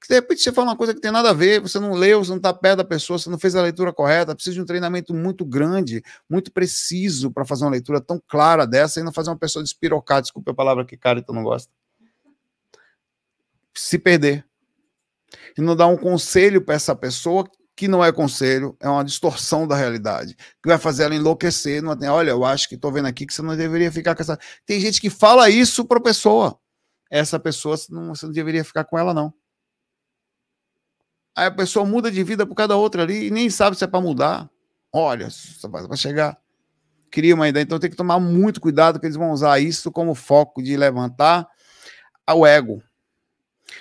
que de repente você fala uma coisa que tem nada a ver, você não leu, você não está perto da pessoa, você não fez a leitura correta, precisa de um treinamento muito grande, muito preciso para fazer uma leitura tão clara dessa e não fazer uma pessoa despirocar, desculpa a palavra que cara então não gosta. Se perder. E não dar um conselho para essa pessoa que não é conselho, é uma distorção da realidade, que vai fazer ela enlouquecer, não tem, olha, eu acho que estou vendo aqui que você não deveria ficar com essa... Tem gente que fala isso para pessoa. Essa pessoa, você não, você não deveria ficar com ela, não. Aí a pessoa muda de vida por cada outra ali e nem sabe se é para mudar. Olha, vai chegar. Cria uma ideia. Então tem que tomar muito cuidado que eles vão usar isso como foco de levantar o ego.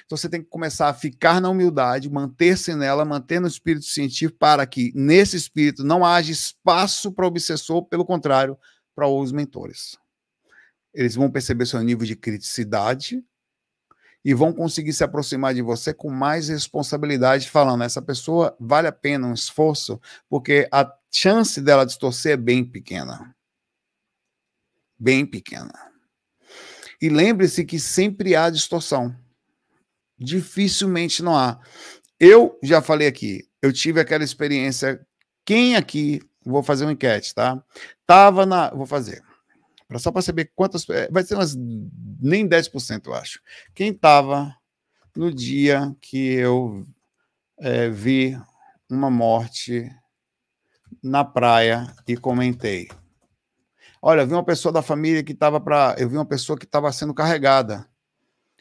Então você tem que começar a ficar na humildade, manter-se nela, manter no espírito científico para que nesse espírito não haja espaço para o obsessor, pelo contrário, para os mentores. Eles vão perceber seu nível de criticidade, e vão conseguir se aproximar de você com mais responsabilidade, falando: essa pessoa vale a pena um esforço, porque a chance dela distorcer é bem pequena. Bem pequena. E lembre-se que sempre há distorção. Dificilmente não há. Eu já falei aqui, eu tive aquela experiência. Quem aqui, vou fazer uma enquete, tá? Tava na. Vou fazer para só para saber quantas. É, vai ser umas. Nem 10%, eu acho. Quem estava no dia que eu é, vi uma morte na praia e comentei. Olha, eu vi uma pessoa da família que estava para, eu vi uma pessoa que estava sendo carregada.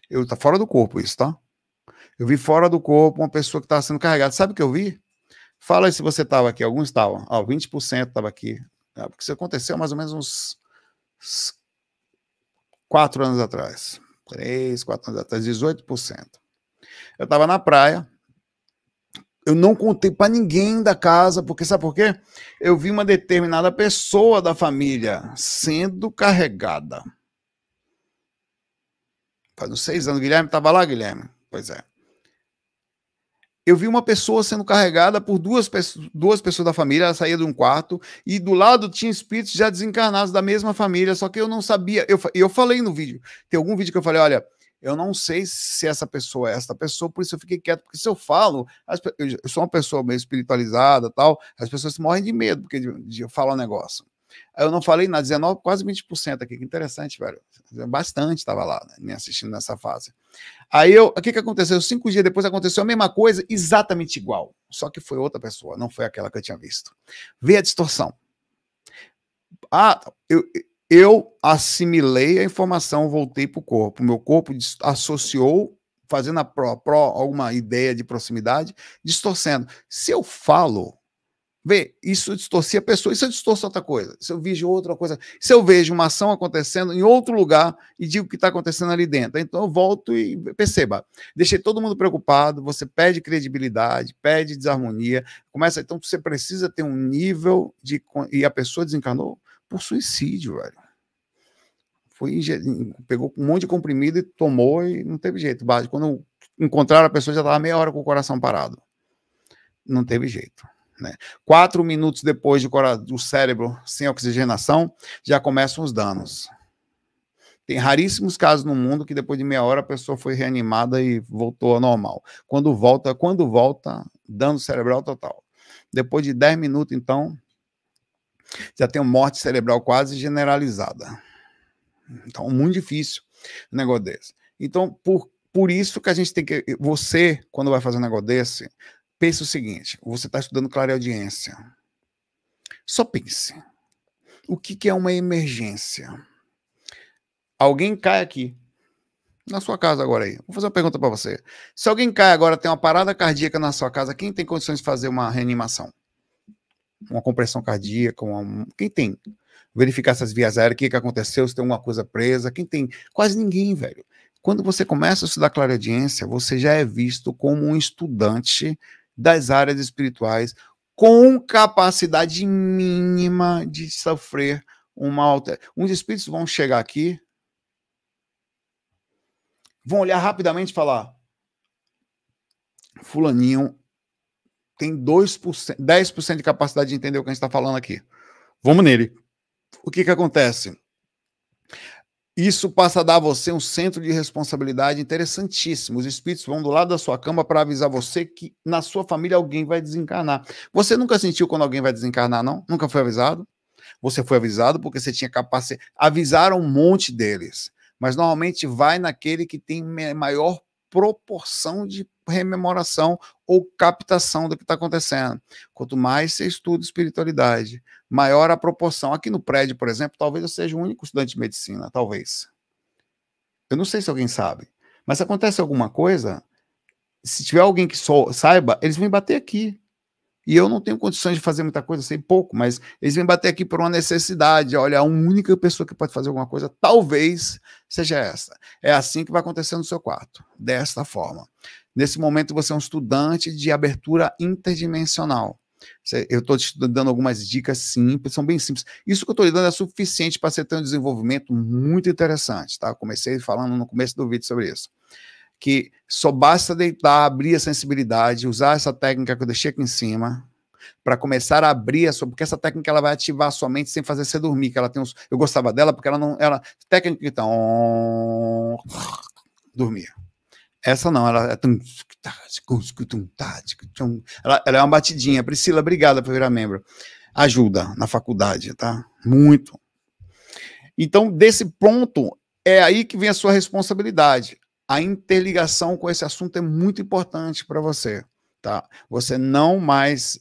Eu tá fora do corpo isso, tá? Eu vi fora do corpo uma pessoa que estava sendo carregada. Sabe o que eu vi? Fala aí se você estava aqui, alguns estavam. Ó, 20% estava aqui. É, porque isso aconteceu mais ou menos uns quatro anos atrás. Três, quatro anos atrás, 18%. Eu estava na praia, eu não contei para ninguém da casa, porque sabe por quê? Eu vi uma determinada pessoa da família sendo carregada. Faz uns seis anos. Guilherme estava lá, Guilherme? Pois é eu vi uma pessoa sendo carregada por duas, duas pessoas da família, ela saía de um quarto, e do lado tinha espíritos já desencarnados da mesma família, só que eu não sabia, eu, eu falei no vídeo, tem algum vídeo que eu falei, olha, eu não sei se essa pessoa é essa pessoa, por isso eu fiquei quieto, porque se eu falo, as, eu sou uma pessoa meio espiritualizada tal, as pessoas morrem de medo porque de, de falar um negócio. Eu não falei na 19, quase 20% aqui, que interessante, velho. Bastante estava lá, né, me assistindo nessa fase. Aí eu, o que, que aconteceu? Cinco dias depois aconteceu a mesma coisa, exatamente igual. Só que foi outra pessoa, não foi aquela que eu tinha visto. Veio a distorção. Ah, eu, eu assimilei a informação, voltei para o corpo. Meu corpo associou, fazendo a pró, pró, alguma ideia de proximidade, distorcendo. Se eu falo Vê, isso distorcia a pessoa, isso eu distorce outra coisa. Se eu vejo outra coisa, se eu vejo uma ação acontecendo em outro lugar e digo o que está acontecendo ali dentro, então eu volto e perceba. Deixei todo mundo preocupado, você perde credibilidade, perde desarmonia, começa. Então você precisa ter um nível de. E a pessoa desencanou por suicídio, velho. Foi, pegou um monte de comprimido e tomou e não teve jeito. Quando encontraram a pessoa, já estava meia hora com o coração parado. Não teve jeito. Né? Quatro minutos depois do, cérebro sem oxigenação, já começam os danos. Tem raríssimos casos no mundo que depois de meia hora a pessoa foi reanimada e voltou ao normal. Quando volta, quando volta, dano cerebral total. Depois de 10 minutos, então, já tem morte cerebral quase generalizada. Então, muito difícil um negócio desse. Então, por, por isso que a gente tem que. Você, quando vai fazer um negócio desse, Pense o seguinte: você está estudando clareaudiência. Só pense. O que, que é uma emergência? Alguém cai aqui. Na sua casa agora aí. Vou fazer uma pergunta para você. Se alguém cai agora, tem uma parada cardíaca na sua casa, quem tem condições de fazer uma reanimação? Uma compressão cardíaca, uma... quem tem? Verificar essas vias aéreas, o que, que aconteceu, se tem alguma coisa presa, quem tem? Quase ninguém, velho. Quando você começa a estudar clareaudiência, você já é visto como um estudante das áreas espirituais com capacidade mínima de sofrer uma alteração. Os espíritos vão chegar aqui, vão olhar rapidamente e falar: Fulaninho tem 2%, 10% de capacidade de entender o que a gente está falando aqui. Vamos nele. O que, que acontece? Isso passa a dar a você um centro de responsabilidade interessantíssimo. Os espíritos vão do lado da sua cama para avisar você que na sua família alguém vai desencarnar. Você nunca sentiu quando alguém vai desencarnar, não? Nunca foi avisado? Você foi avisado porque você tinha capacidade. Avisaram um monte deles, mas normalmente vai naquele que tem maior proporção de rememoração ou captação do que está acontecendo. Quanto mais você estuda espiritualidade, maior a proporção. Aqui no prédio, por exemplo, talvez eu seja o único estudante de medicina, talvez. Eu não sei se alguém sabe, mas se acontece alguma coisa, se tiver alguém que saiba, eles vêm bater aqui. E eu não tenho condições de fazer muita coisa, sei pouco, mas eles vêm bater aqui por uma necessidade. Olha, a única pessoa que pode fazer alguma coisa, talvez seja essa. É assim que vai acontecer no seu quarto, desta forma. Nesse momento, você é um estudante de abertura interdimensional. Eu estou te dando algumas dicas simples, são bem simples. Isso que eu estou lhe dando é suficiente para você ter um desenvolvimento muito interessante, tá? comecei falando no começo do vídeo sobre isso. Que só basta deitar, abrir a sensibilidade, usar essa técnica que eu deixei aqui em cima, para começar a abrir a sua, porque essa técnica ela vai ativar a sua mente sem fazer você dormir, que ela tem uns, eu gostava dela porque ela não, ela técnica então dormia. Essa não, ela é tão. Ela, ela é uma batidinha. Priscila, obrigada por virar membro. Ajuda na faculdade, tá? Muito. Então, desse ponto, é aí que vem a sua responsabilidade. A interligação com esse assunto é muito importante para você. Tá? Você não mais.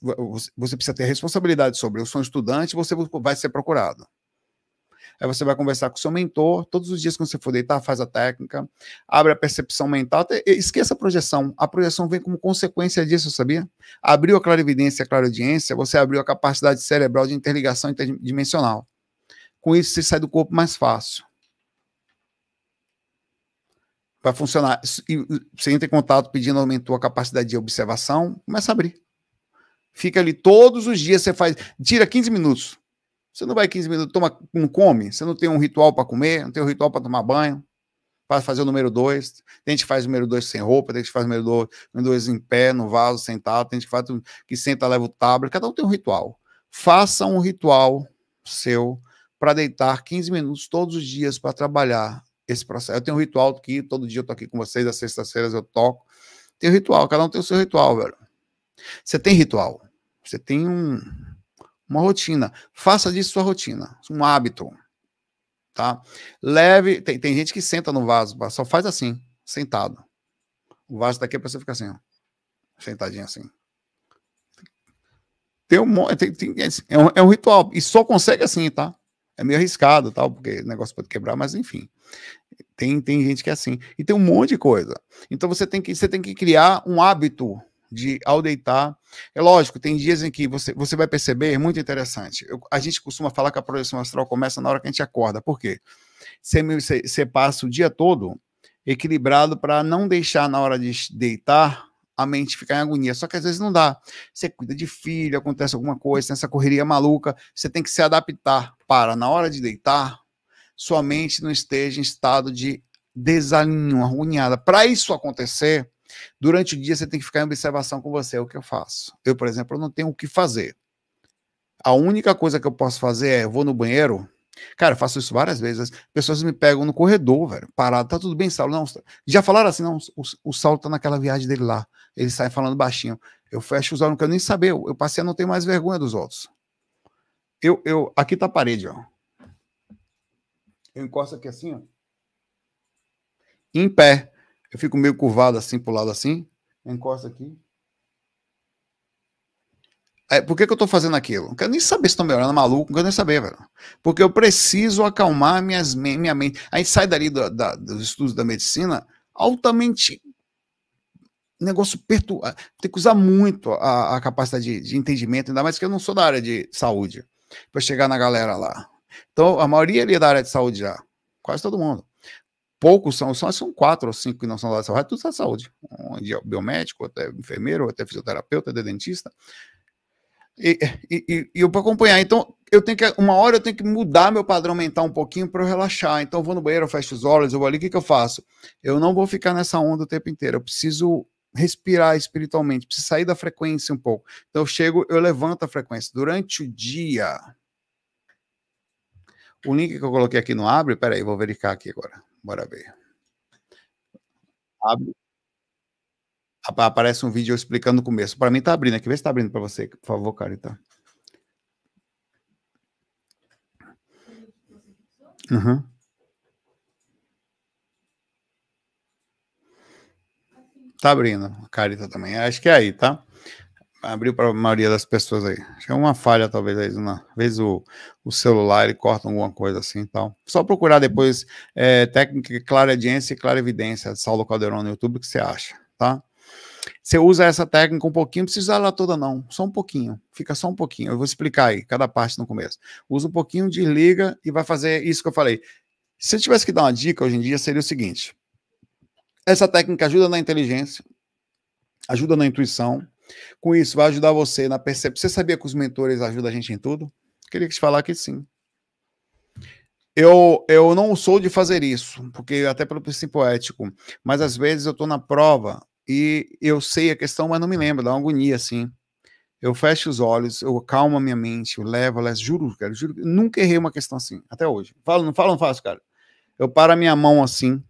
Você precisa ter responsabilidade sobre. Eu sou um estudante, você vai ser procurado. Aí você vai conversar com o seu mentor, todos os dias quando você for deitar, faz a técnica, abre a percepção mental, esqueça a projeção. A projeção vem como consequência disso, sabia? Abriu a clarividência, a clareaudiência, você abriu a capacidade cerebral de interligação interdimensional. Com isso, você sai do corpo mais fácil. Vai funcionar. E você entra em contato pedindo aumentou a capacidade de observação, começa a abrir. Fica ali todos os dias, você faz. Tira 15 minutos. Você não vai 15 minutos, toma, não come, você não tem um ritual para comer, não tem um ritual para tomar banho, para fazer o número 2. Tem gente que faz o número 2 sem roupa, tem gente que faz o número 2 em pé, no vaso, sentado, tem gente que, faz, que senta, leva o tablet, cada um tem um ritual. Faça um ritual seu para deitar 15 minutos todos os dias para trabalhar esse processo. Eu tenho um ritual aqui, todo dia eu tô aqui com vocês, às sextas-feiras eu toco. Tem um ritual, cada um tem o seu ritual, velho. Você tem ritual. Você tem um, uma rotina. Faça disso sua rotina, um hábito. Tá? Leve. Tem, tem gente que senta no vaso, só faz assim, sentado. O vaso daqui é para você ficar assim, ó, sentadinho assim. Tem um, tem, tem, é, é, um, é um ritual. E só consegue assim, tá? É meio arriscado, tal, porque o negócio pode quebrar, mas enfim. Tem, tem gente que é assim. E tem um monte de coisa. Então você tem que, você tem que criar um hábito de ao deitar. É lógico, tem dias em que você, você vai perceber, é muito interessante. Eu, a gente costuma falar que a projeção astral começa na hora que a gente acorda. Por quê? Você, você, você passa o dia todo equilibrado para não deixar na hora de deitar a mente ficar em agonia. Só que às vezes não dá. Você cuida de filho, acontece alguma coisa, tem essa correria maluca, você tem que se adaptar para, na hora de deitar, sua mente não esteja em estado de desalinho, agoniada. Para isso acontecer, Durante o dia você tem que ficar em observação com você, é o que eu faço. Eu, por exemplo, não tenho o que fazer. A única coisa que eu posso fazer é, eu vou no banheiro, Cara, eu faço isso várias vezes. As pessoas me pegam no corredor, velho, parado. Tá tudo bem, Saulo? Não, já falaram assim, não, o, o Saulo tá naquela viagem dele lá. Ele sai falando baixinho. Eu fecho os olhos, não quero nem saber. Eu, eu passei a não ter mais vergonha dos outros. Eu, eu, aqui tá a parede, ó. Eu encosto aqui assim, ó. Em pé. Eu fico meio curvado assim pro lado assim. Encosta aqui. É, por que, que eu tô fazendo aquilo? Não quero nem saber se estão me olhando é maluco, não quero nem saber, velho. Porque eu preciso acalmar minhas, minha mente. A gente sai dali do, da, dos estudos da medicina altamente negócio perturbado. Ah, tem que usar muito a, a capacidade de, de, entendimento, ainda mais que eu não sou da área de saúde, para chegar na galera lá. Então, a maioria ali é da área de saúde já, quase todo mundo poucos são, só são quatro ou cinco que não são da saúde, tudo da é saúde. Um biomédico, até enfermeiro, até fisioterapeuta, até dentista. E, e, e eu para acompanhar. Então, eu tenho que, uma hora eu tenho que mudar meu padrão mental um pouquinho para eu relaxar. Então, eu vou no banheiro, eu fecho os olhos, eu vou ali, o que, que eu faço? Eu não vou ficar nessa onda o tempo inteiro. Eu preciso respirar espiritualmente, preciso sair da frequência um pouco. Então, eu chego, eu levanto a frequência. Durante o dia. O link que eu coloquei aqui não abre, peraí, vou verificar aqui agora. Bora ver. Abre. Aparece um vídeo explicando o começo. Para mim está abrindo aqui. Vê se está abrindo para você, por favor, Carita. Uhum. Então. Tá abrindo, Carita também. Acho que é aí, tá? abriu para a maioria das pessoas aí. Acho que é uma falha, talvez, aí, uma vez o, o celular ele corta alguma coisa assim e tal. Só procurar depois é, técnica audiência e evidência de Saulo Caldeirão no YouTube que você acha, tá? Você usa essa técnica um pouquinho, não precisa usar ela toda não, só um pouquinho, fica só um pouquinho. Eu vou explicar aí, cada parte no começo. Usa um pouquinho, desliga e vai fazer isso que eu falei. Se eu tivesse que dar uma dica hoje em dia, seria o seguinte. Essa técnica ajuda na inteligência, ajuda na intuição, com isso, vai ajudar você na percepção. Você sabia que os mentores ajudam a gente em tudo? Queria te falar que sim. Eu, eu não sou de fazer isso, porque até pelo princípio ético, mas às vezes eu estou na prova e eu sei a questão, mas não me lembro, dá uma agonia assim. Eu fecho os olhos, eu calmo a minha mente, eu levo, eu levo, juro, cara, juro, nunca errei uma questão assim, até hoje. Falo, não falo, não faço, cara. Eu paro a minha mão assim,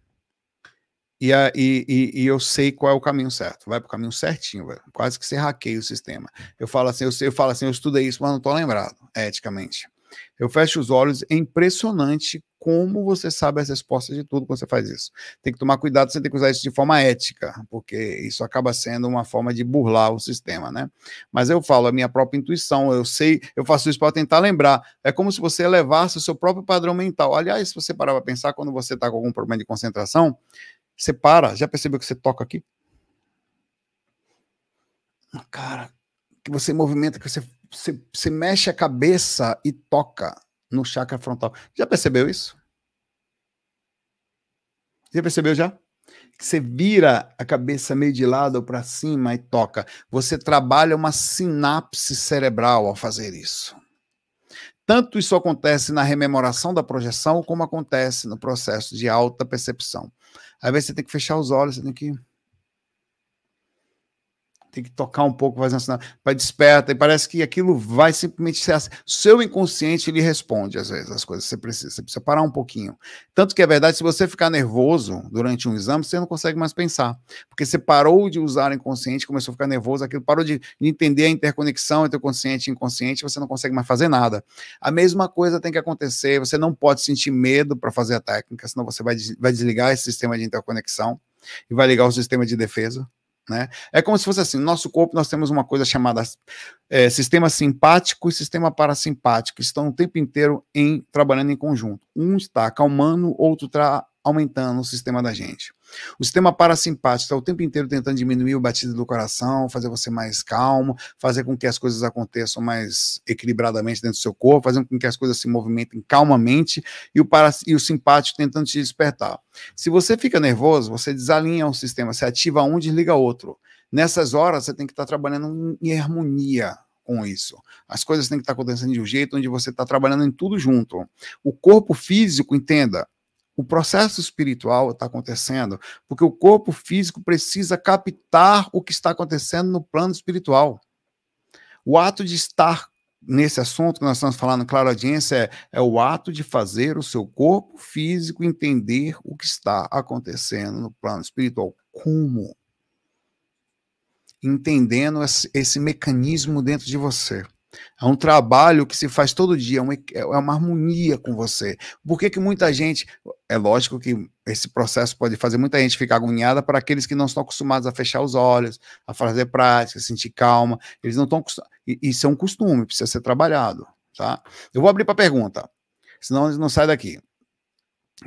e, a, e, e, e, eu sei qual é o caminho certo. Vai para o caminho certinho, velho. Quase que você hackeia o sistema. Eu falo assim, eu, sei, eu falo assim, eu estudei isso, mas não estou lembrado, eticamente. Eu fecho os olhos, é impressionante como você sabe as respostas de tudo quando você faz isso. Tem que tomar cuidado, você tem que usar isso de forma ética, porque isso acaba sendo uma forma de burlar o sistema, né? Mas eu falo, a minha própria intuição, eu sei, eu faço isso para tentar lembrar. É como se você elevasse o seu próprio padrão mental. Aliás, se você parar para pensar, quando você está com algum problema de concentração, você para. Já percebeu que você toca aqui? Ah, cara, que você movimenta, que você, você, você mexe a cabeça e toca no chakra frontal. Já percebeu isso? Já percebeu já? Que você vira a cabeça meio de lado para cima e toca. Você trabalha uma sinapse cerebral ao fazer isso. Tanto isso acontece na rememoração da projeção, como acontece no processo de alta percepção. Às vezes você tem que fechar os olhos, você tem que tem que tocar um pouco voz para desperta, e parece que aquilo vai simplesmente ser. Assim. Seu inconsciente lhe responde, às vezes, as coisas você precisa. Você precisa parar um pouquinho. Tanto que é verdade, se você ficar nervoso durante um exame, você não consegue mais pensar. Porque você parou de usar o inconsciente, começou a ficar nervoso, aquilo parou de entender a interconexão entre o consciente e o inconsciente, você não consegue mais fazer nada. A mesma coisa tem que acontecer, você não pode sentir medo para fazer a técnica, senão você vai, vai desligar esse sistema de interconexão e vai ligar o sistema de defesa. Né? É como se fosse assim: no nosso corpo nós temos uma coisa chamada é, sistema simpático e sistema parasimpático, que estão o tempo inteiro em trabalhando em conjunto. Um está acalmando, outro está aumentando o sistema da gente. O sistema parasimpático está o tempo inteiro tentando diminuir o batido do coração, fazer você mais calmo, fazer com que as coisas aconteçam mais equilibradamente dentro do seu corpo, fazer com que as coisas se movimentem calmamente e o, paras e o simpático tentando te despertar. Se você fica nervoso, você desalinha um sistema, você ativa um, desliga outro. Nessas horas, você tem que estar tá trabalhando em harmonia, com isso. As coisas têm que estar tá acontecendo de um jeito onde você está trabalhando em tudo junto. O corpo físico, entenda, o processo espiritual está acontecendo porque o corpo físico precisa captar o que está acontecendo no plano espiritual. O ato de estar nesse assunto que nós estamos falando, claro, audiência, é, é o ato de fazer o seu corpo físico entender o que está acontecendo no plano espiritual. Como? Entendendo esse, esse mecanismo dentro de você. É um trabalho que se faz todo dia, é, é, é uma, harmonia com você. Por que, que muita gente. É lógico que esse processo pode fazer muita gente ficar agoniada para aqueles que não estão acostumados a fechar os olhos, a fazer prática, a sentir calma. Eles não estão. Isso é um costume, precisa ser trabalhado. Tá? Eu vou abrir para pergunta, senão eles não saem daqui.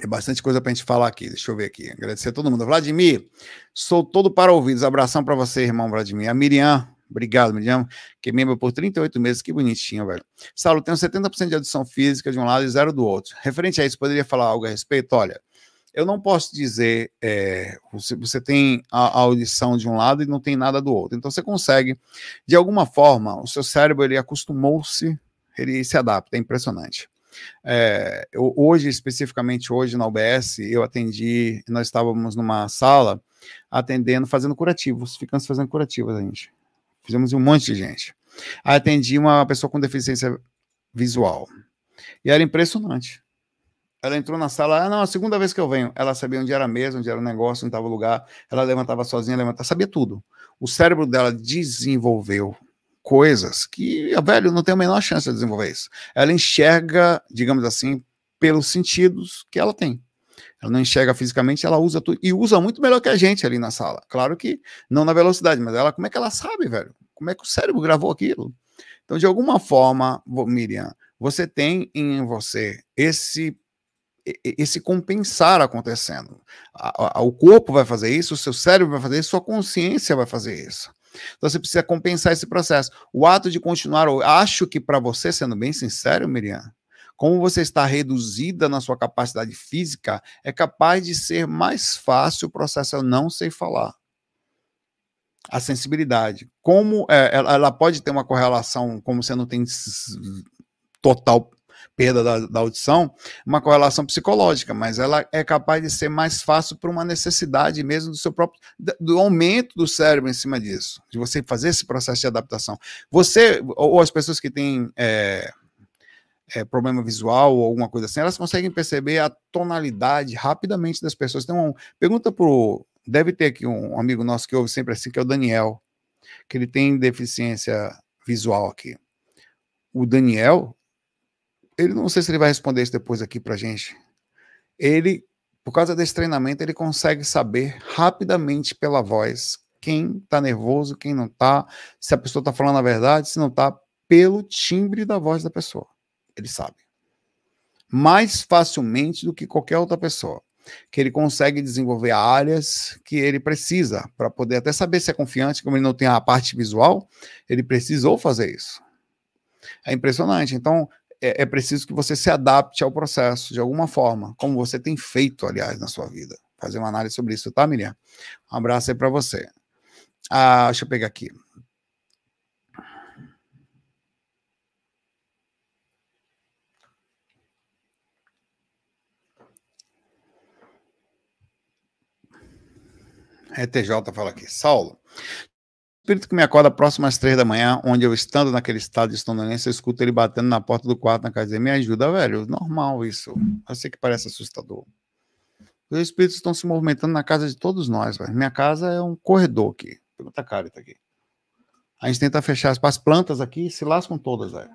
É bastante coisa para a gente falar aqui. Deixa eu ver aqui. Agradecer a todo mundo. Vladimir, sou todo para ouvidos. Abração para você, irmão Vladimir. A Miriam, Obrigado, Miriam, que membro por 38 meses, que bonitinho, velho. Saulo, tenho 70% de adição física de um lado e zero do outro. Referente a isso, poderia falar algo a respeito? Olha, eu não posso dizer, é, você, você, tem a, a, audição de um lado e não tem nada do outro. Então, você consegue, de alguma forma, o seu cérebro, ele acostumou-se, ele se adapta, é impressionante. É, eu, hoje, especificamente hoje na UBS, eu atendi, nós estávamos numa sala atendendo, fazendo curativos, ficamos fazendo curativos a gente. Fizemos um monte de gente. Aí atendi uma pessoa com deficiência visual. E era impressionante. Ela entrou na sala, ah, não, é a segunda vez que eu venho. Ela sabia onde era a mesa, onde era o negócio, onde estava o lugar. Ela levantava sozinha, levantava, sabia tudo. O cérebro dela desenvolveu coisas que, velho, não tem a menor chance de desenvolver isso. Ela enxerga, digamos assim, pelos sentidos que ela tem ela não enxerga fisicamente, ela usa tudo e usa muito melhor que a gente ali na sala. Claro que não na velocidade, mas ela, como é que ela sabe, velho? Como é que o cérebro gravou aquilo? Então, de alguma forma, Miriam, você tem em você esse esse compensar acontecendo. O corpo vai fazer isso, o seu cérebro vai fazer isso, sua consciência vai fazer isso. Então você precisa compensar esse processo. O ato de continuar, eu acho que para você, sendo bem sincero, Miriam, como você está reduzida na sua capacidade física, é capaz de ser mais fácil o processo não sei falar. A sensibilidade. Como é, ela, ela pode ter uma correlação, como você não tem total perda da, da, audição, uma correlação psicológica, mas ela é capaz de ser mais fácil por uma necessidade mesmo do seu próprio do aumento do cérebro em cima disso, de você fazer esse processo de adaptação. Você ou as pessoas que têm é, é, problema visual ou alguma coisa assim, elas conseguem perceber a tonalidade rapidamente das pessoas. Então, pergunta pro. Deve ter aqui um amigo nosso que ouve sempre assim, que é o Daniel, que ele tem deficiência visual aqui. O Daniel, ele não sei se ele vai responder isso depois aqui pra gente. Ele, por causa desse treinamento, ele consegue saber rapidamente pela voz quem tá nervoso, quem não tá, se a pessoa tá falando a verdade, se não tá, pelo timbre da voz da pessoa. Ele sabe. Mais facilmente do que qualquer outra pessoa. Que ele consegue desenvolver áreas que ele precisa, para poder até saber se é confiante, como ele não tem a parte visual, ele precisou fazer isso. É impressionante. Então, é, é preciso que você se adapte ao processo, de alguma forma, como você tem feito, aliás, na sua vida. Fazer uma análise sobre isso, tá, Miriam? Um abraço aí para você. Ah, deixa eu pegar aqui. ETJ fala aqui. Saulo, espírito que me acorda próximo às três da manhã, onde eu estando naquele estado de sonolência, eu escuto ele batendo na porta do quarto na casa dele. Me ajuda, velho. Normal isso. Eu assim sei que parece assustador. Os espíritos estão se movimentando na casa de todos nós, velho. Minha casa é um corredor aqui. Pergunta a Carita tá aqui. A gente tenta fechar as plantas aqui se lascam todas, velho.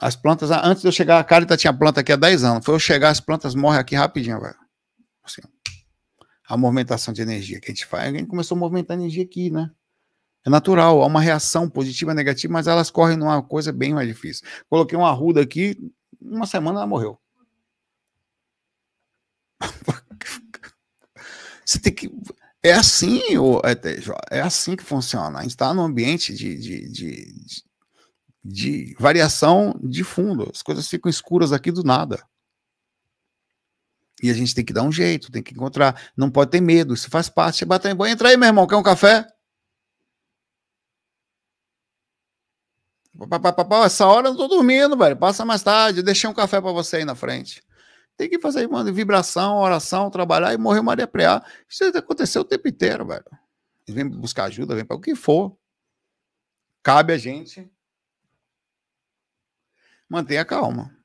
As plantas, antes de eu chegar, a Carita tinha planta aqui há 10 anos. Foi eu chegar, as plantas morrem aqui rapidinho, velho. Assim, a movimentação de energia que a gente faz. A gente começou a movimentar energia aqui, né? É natural, há uma reação positiva e negativa, mas elas correm numa coisa bem mais difícil. Coloquei uma arruda aqui, uma semana ela morreu. Você tem que. É assim, é, é, é assim que funciona. A gente está num ambiente de, de, de, de, variação de fundo. As coisas ficam escuras aqui do nada. E a gente tem que dar um jeito, tem que encontrar. Não pode ter medo, isso faz parte. Você bate em banho, entra aí, meu irmão, quer um café? Essa hora eu não tô dormindo, velho. Passa mais tarde, deixei um café para você aí na frente. Tem que fazer, mano, vibração, oração, trabalhar e morrer Maria Preá. Isso aconteceu o tempo inteiro, velho. Vem buscar ajuda, vem para o que for. Cabe a gente manter a calma.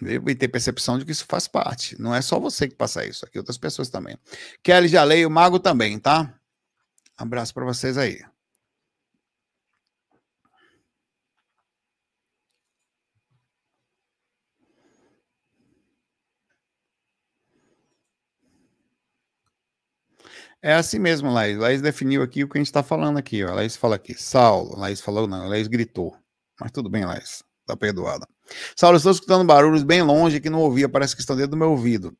Né? E ter percepção de que isso faz parte. Não é só você que passa isso, aqui outras pessoas também. Kelly já leio, o Mago também, tá? Abraço para vocês aí. É assim mesmo, Laís. Laís definiu aqui o que a gente está falando aqui. Ó. Laís fala aqui, Saulo. Laís falou, não. Laís gritou. Mas tudo bem, Laís. Tá perdoada. Saulo, estou escutando barulhos bem longe que não ouvia, parece que estão dentro do meu ouvido.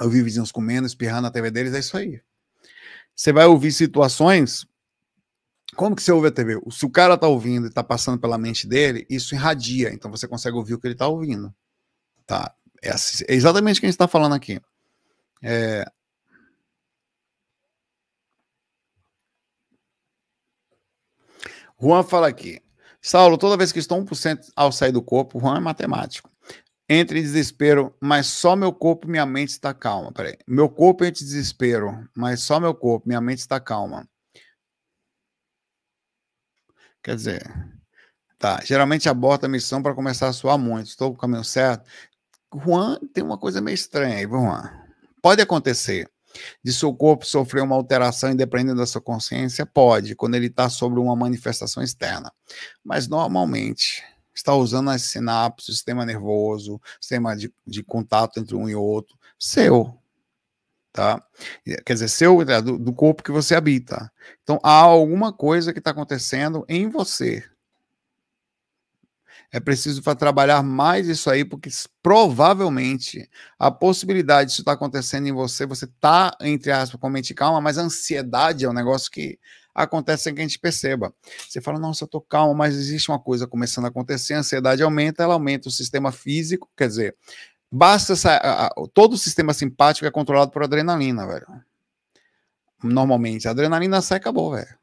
Eu vi vizinhos comendo, espirrando na TV deles, é isso aí. Você vai ouvir situações. Como que você ouve a TV? Se o cara tá ouvindo e tá passando pela mente dele, isso irradia, então você consegue ouvir o que ele tá ouvindo. Tá? É, assim, é exatamente o que a gente tá falando aqui. É, Juan fala aqui. Saulo, toda vez que estou 1% ao sair do corpo, Juan é matemático. Entre em desespero, mas só meu corpo e minha mente está calma. Peraí. Meu corpo entre desespero, mas só meu corpo, minha mente está calma. Quer dizer, tá. Geralmente aborta a missão para começar a suar muito. Estou com o caminho certo. Juan tem uma coisa meio estranha aí, Juan. Pode acontecer de seu corpo sofrer uma alteração independente da sua consciência? Pode, quando ele está sobre uma manifestação externa. Mas normalmente está usando as sinapses, o sistema nervoso, sistema de, de contato entre um e outro, seu. Tá? Quer dizer, seu é, do, do corpo que você habita. Então há alguma coisa que está acontecendo em você é preciso trabalhar mais isso aí, porque provavelmente a possibilidade disso estar tá acontecendo em você, você está entre aspas, com mente calma, mas a ansiedade é um negócio que acontece sem que a gente perceba. Você fala, nossa, eu estou calma, mas existe uma coisa começando a acontecer, a ansiedade aumenta, ela aumenta o sistema físico, quer dizer, basta essa, a, a, todo o sistema simpático é controlado por adrenalina, velho. Normalmente, a adrenalina sai e acabou, velho.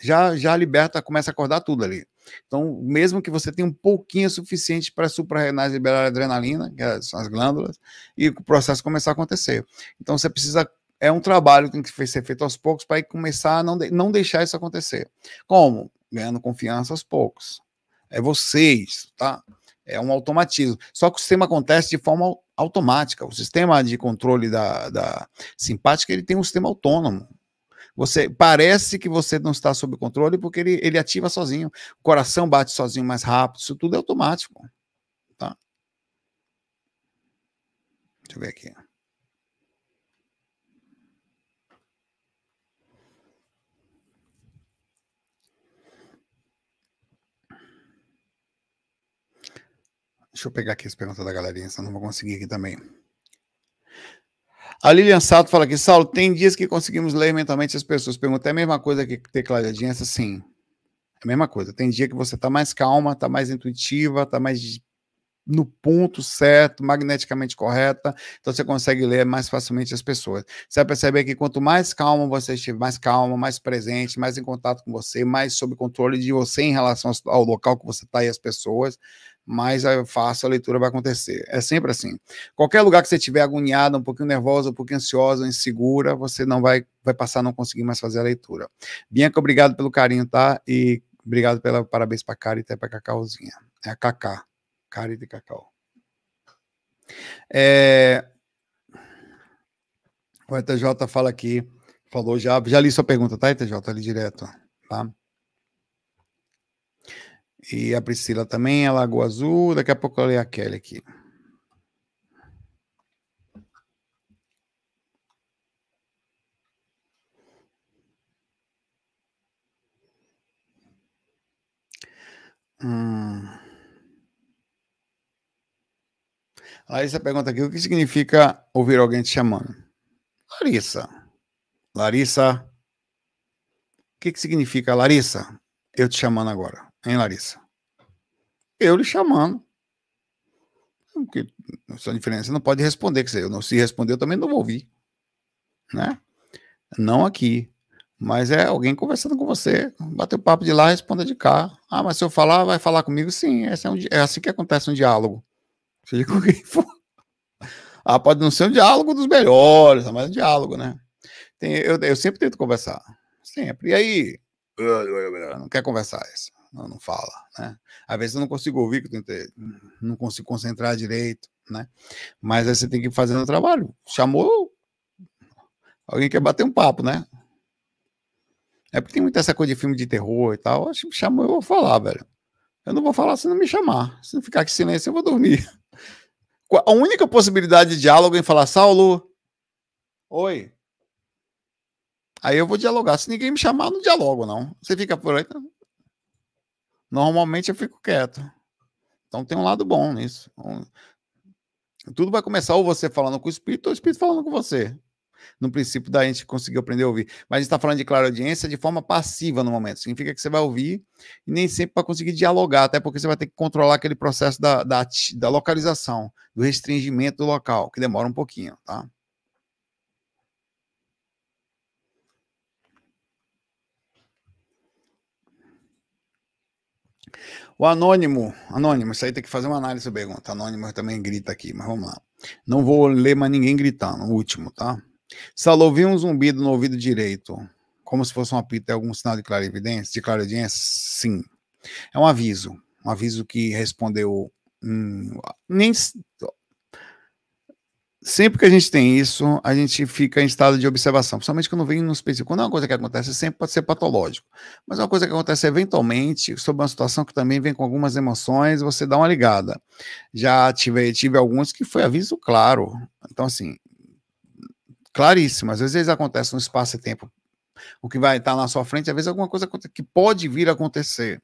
Já, já liberta, começa a acordar tudo ali. Então, mesmo que você tenha um pouquinho suficiente para suprarrenais liberar adrenalina, que é, são as glândulas, e o processo começar a acontecer. Então, você precisa é um trabalho que tem que ser feito aos poucos para começar a não, de, não deixar isso acontecer. Como? Ganhando confiança aos poucos. É vocês, tá? É um automatismo. Só que o sistema acontece de forma automática. O sistema de controle da, da simpática ele tem um sistema autônomo. Você parece que você não está sob controle porque ele, ele ativa sozinho. O coração bate sozinho mais rápido. Isso tudo é automático. Tá? Deixa eu ver aqui. Deixa eu pegar aqui as perguntas da galerinha, senão não vou conseguir aqui também. A Lilian Sato fala aqui, Saulo, tem dias que conseguimos ler mentalmente as pessoas. Pergunta, é a mesma coisa que ter clareadiência? Sim. É a mesma coisa. Tem dia que você está mais calma, está mais intuitiva, está mais no ponto certo, magneticamente correta, então você consegue ler mais facilmente as pessoas. Você vai perceber que quanto mais calmo você estiver, mais calmo, mais presente, mais em contato com você, mais sob controle de você em relação ao local que você está e as pessoas, mais fácil a leitura vai acontecer. É sempre assim. Qualquer lugar que você estiver agoniado, um pouquinho nervosa, um pouquinho ansiosa, insegura, você não vai, vai passar a não conseguir mais fazer a leitura. Bianca, obrigado pelo carinho, tá? E obrigado pela parabéns para a Carita e para a Cacauzinha. É a Cacá. Carita e Cacau. É... O ETJ fala aqui, falou já, já li sua pergunta, tá, ETJ? Ali direto, tá? E a Priscila também, a Lagoa Azul. Daqui a pouco eu leio a Kelly aqui. Hum. Larissa pergunta aqui: o que significa ouvir alguém te chamando? Larissa. Larissa. O que, que significa, Larissa? Eu te chamando agora hein, Larissa? Eu lhe chamando. Porque sua diferença não pode responder, que eu não se responder, eu também não vou ouvir, né? Não aqui, mas é alguém conversando com você, Bateu o papo de lá, responda de cá. Ah, mas se eu falar, vai falar comigo? Sim, é, um, é assim que acontece um diálogo. Seja com quem for. Ah, pode não ser um diálogo dos melhores, mas é um diálogo, né? Tem, eu, eu sempre tento conversar. Sempre. E aí? Não quer conversar isso não, não fala, né? Às vezes eu não consigo ouvir, que eu não consigo concentrar direito, né? Mas aí você tem que ir fazendo o trabalho. Chamou, alguém quer bater um papo, né? É porque tem muita essa coisa de filme de terror e tal. Acho que chamou, eu vou falar, velho. Eu não vou falar se não me chamar. Se não ficar aqui em silêncio, eu vou dormir. A única possibilidade de diálogo é falar, Saulo, oi. Aí eu vou dialogar. Se ninguém me chamar, não dialogo, não. Você fica por aí. Tá? Normalmente eu fico quieto. Então tem um lado bom nisso. Então, tudo vai começar ou você falando com o espírito ou o espírito falando com você. No princípio da gente conseguir aprender a ouvir. Mas a gente está falando de clara audiência de forma passiva no momento. Significa que você vai ouvir e nem sempre vai conseguir dialogar, até porque você vai ter que controlar aquele processo da, da, da localização, do restringimento do local, que demora um pouquinho, tá? O Anônimo, Anônimo, isso aí tem que fazer uma análise da pergunta. Anônimo também grita aqui, mas vamos lá. Não vou ler mais ninguém gritando, o último, tá? Salouvi é um zumbido no ouvido direito, como se fosse um apito, tem é algum sinal de clarividência, de clarividência? Sim. É um aviso, um aviso que respondeu hum, nem Sempre que a gente tem isso, a gente fica em estado de observação, principalmente quando vem no específico. Quando é uma coisa que acontece, sempre pode ser patológico. Mas é uma coisa que acontece eventualmente, sob uma situação que também vem com algumas emoções, você dá uma ligada. Já tive, tive alguns que foi aviso claro. Então, assim, claríssimo. Às vezes acontece no espaço e tempo. O que vai estar na sua frente, às vezes alguma coisa que pode vir a acontecer.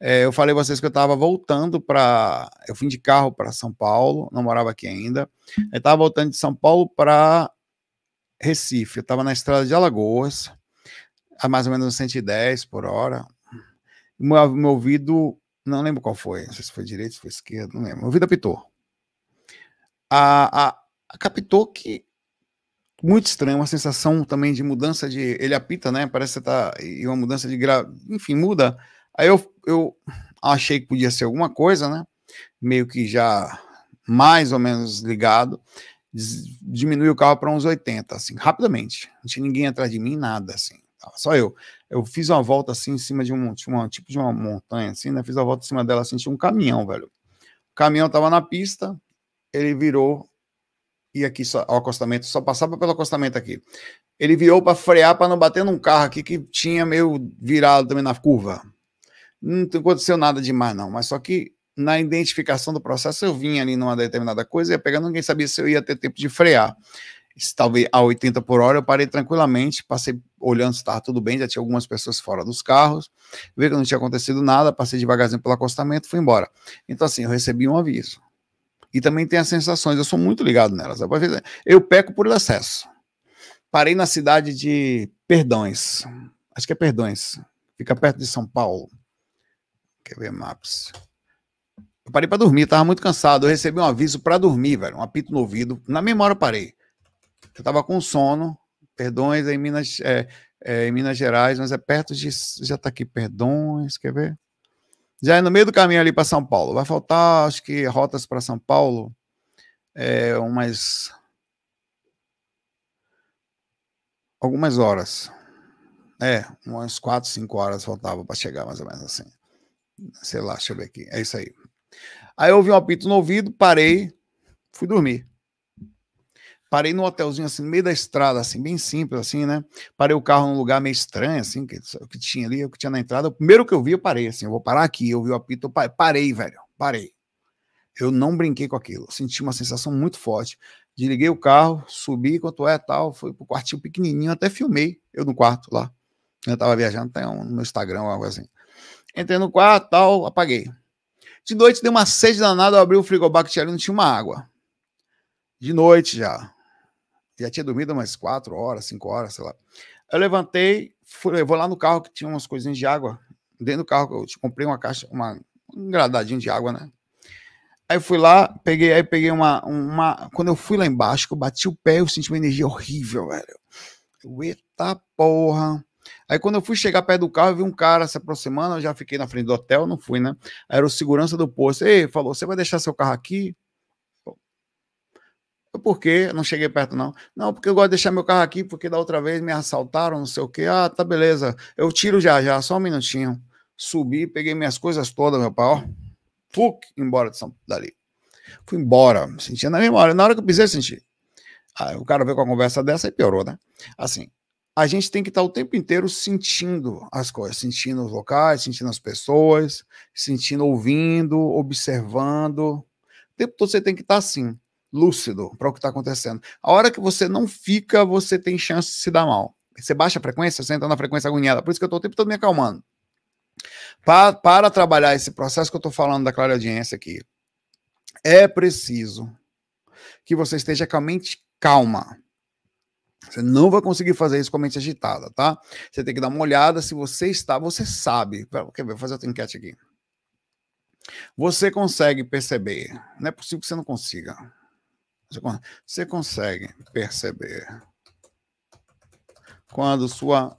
É, eu falei para vocês que eu estava voltando para. Eu fui de carro para São Paulo, não morava aqui ainda. Eu estava voltando de São Paulo para Recife. Eu estava na estrada de Alagoas, a mais ou menos 110 por hora. Meu, meu ouvido, não lembro qual foi, não sei se foi direito, se foi esquerdo, não lembro. Meu ouvido apitou. A, a, a captou que muito estranho, uma sensação também de mudança de. Ele apita, né? Parece que está. E uma mudança de gra... Enfim, muda Aí eu, eu achei que podia ser alguma coisa, né? Meio que já mais ou menos ligado. Diminui o carro para uns 80, assim, rapidamente. Não tinha ninguém atrás de mim, nada, assim. Só eu. Eu fiz uma volta assim em cima de um, de uma, tipo de uma montanha, assim, né? Fiz a volta em cima dela, senti assim, tinha um caminhão, velho. O caminhão tava na pista, ele virou e aqui só, o acostamento, só passava pelo acostamento aqui. Ele virou para frear para não bater num carro aqui que tinha meio virado também na curva não aconteceu nada demais, não. Mas só que na identificação do processo, eu vinha ali numa determinada coisa, ia pegando, ninguém sabia se eu ia ter tempo de frear. Se, talvez a 80 por hora, eu parei tranquilamente, passei olhando se estava tudo bem, já tinha algumas pessoas fora dos carros, vi que não tinha acontecido nada, passei devagarzinho pelo acostamento, fui embora. Então, assim, eu recebi um aviso. E também tem as sensações, eu sou muito ligado nelas. Eu peco por excesso. Parei na cidade de Perdões, acho que é Perdões, fica perto de São Paulo Quer ver Maps? Eu parei para dormir, tava muito cansado. Eu recebi um aviso para dormir, velho. Um apito no ouvido. Na mesma hora eu parei. Eu tava com sono. Perdões é em Minas, é, é, em Minas Gerais, mas é perto de. Já tá aqui, perdões. Quer ver? Já é no meio do caminho ali para São Paulo. Vai faltar, acho que, rotas para São Paulo. É, umas. Algumas horas. É, umas 4, 5 horas faltava para chegar, mais ou menos assim. Sei lá, deixa eu ver aqui. É isso aí. Aí eu ouvi um apito no ouvido, parei, fui dormir. Parei num hotelzinho assim, no meio da estrada, assim, bem simples, assim, né? Parei o carro num lugar meio estranho, assim, que, que tinha ali, o que tinha na entrada. O primeiro que eu vi, eu parei, assim, eu vou parar aqui. Eu vi o apito, eu parei, velho, parei. Eu não brinquei com aquilo. senti uma sensação muito forte. Desliguei o carro, subi quanto é tal, fui pro quartinho pequenininho, até filmei eu no quarto lá. Eu tava viajando, tem um no meu Instagram, algo assim. Entrei no quarto, tal, apaguei. De noite deu uma sede danada, eu abri o frigobar que tinha ali, não tinha uma água. De noite já. Já tinha dormido umas quatro horas, cinco horas, sei lá. Eu levantei, fui, eu vou lá no carro que tinha umas coisinhas de água. Dentro do carro eu comprei uma caixa, uma, um gradadinho de água, né? Aí fui lá, peguei, aí peguei uma, uma. Quando eu fui lá embaixo, que eu bati o pé, eu senti uma energia horrível, velho. eita porra. Aí quando eu fui chegar perto do carro, eu vi um cara se aproximando, eu já fiquei na frente do hotel, não fui, né? Era o segurança do posto. Ei, falou, você vai deixar seu carro aqui? Por quê? Não cheguei perto, não. Não, porque eu gosto de deixar meu carro aqui, porque da outra vez me assaltaram, não sei o quê. Ah, tá beleza. Eu tiro já, já, só um minutinho. Subi, peguei minhas coisas todas, meu pau. Fuc, embora de São dali. Fui embora, sentia na mesma hora. Na hora que eu pisei, eu senti. Aí o cara veio com a conversa dessa e piorou, né? Assim, a gente tem que estar tá o tempo inteiro sentindo as coisas, sentindo os locais, sentindo as pessoas, sentindo, ouvindo, observando. O tempo todo você tem que estar tá assim, lúcido para o que está acontecendo. A hora que você não fica, você tem chance de se dar mal. Você baixa a frequência, você entra na frequência agoniada. Por isso que eu estou o tempo todo me acalmando. Para, para trabalhar esse processo que eu estou falando da clara audiência aqui, é preciso que você esteja com a mente calma você não vai conseguir fazer isso com a mente agitada, tá? Você tem que dar uma olhada se você está, você sabe. quer ver? Vou fazer outra enquete aqui. Você consegue perceber? Não é possível que você não consiga. Você, consegue perceber quando sua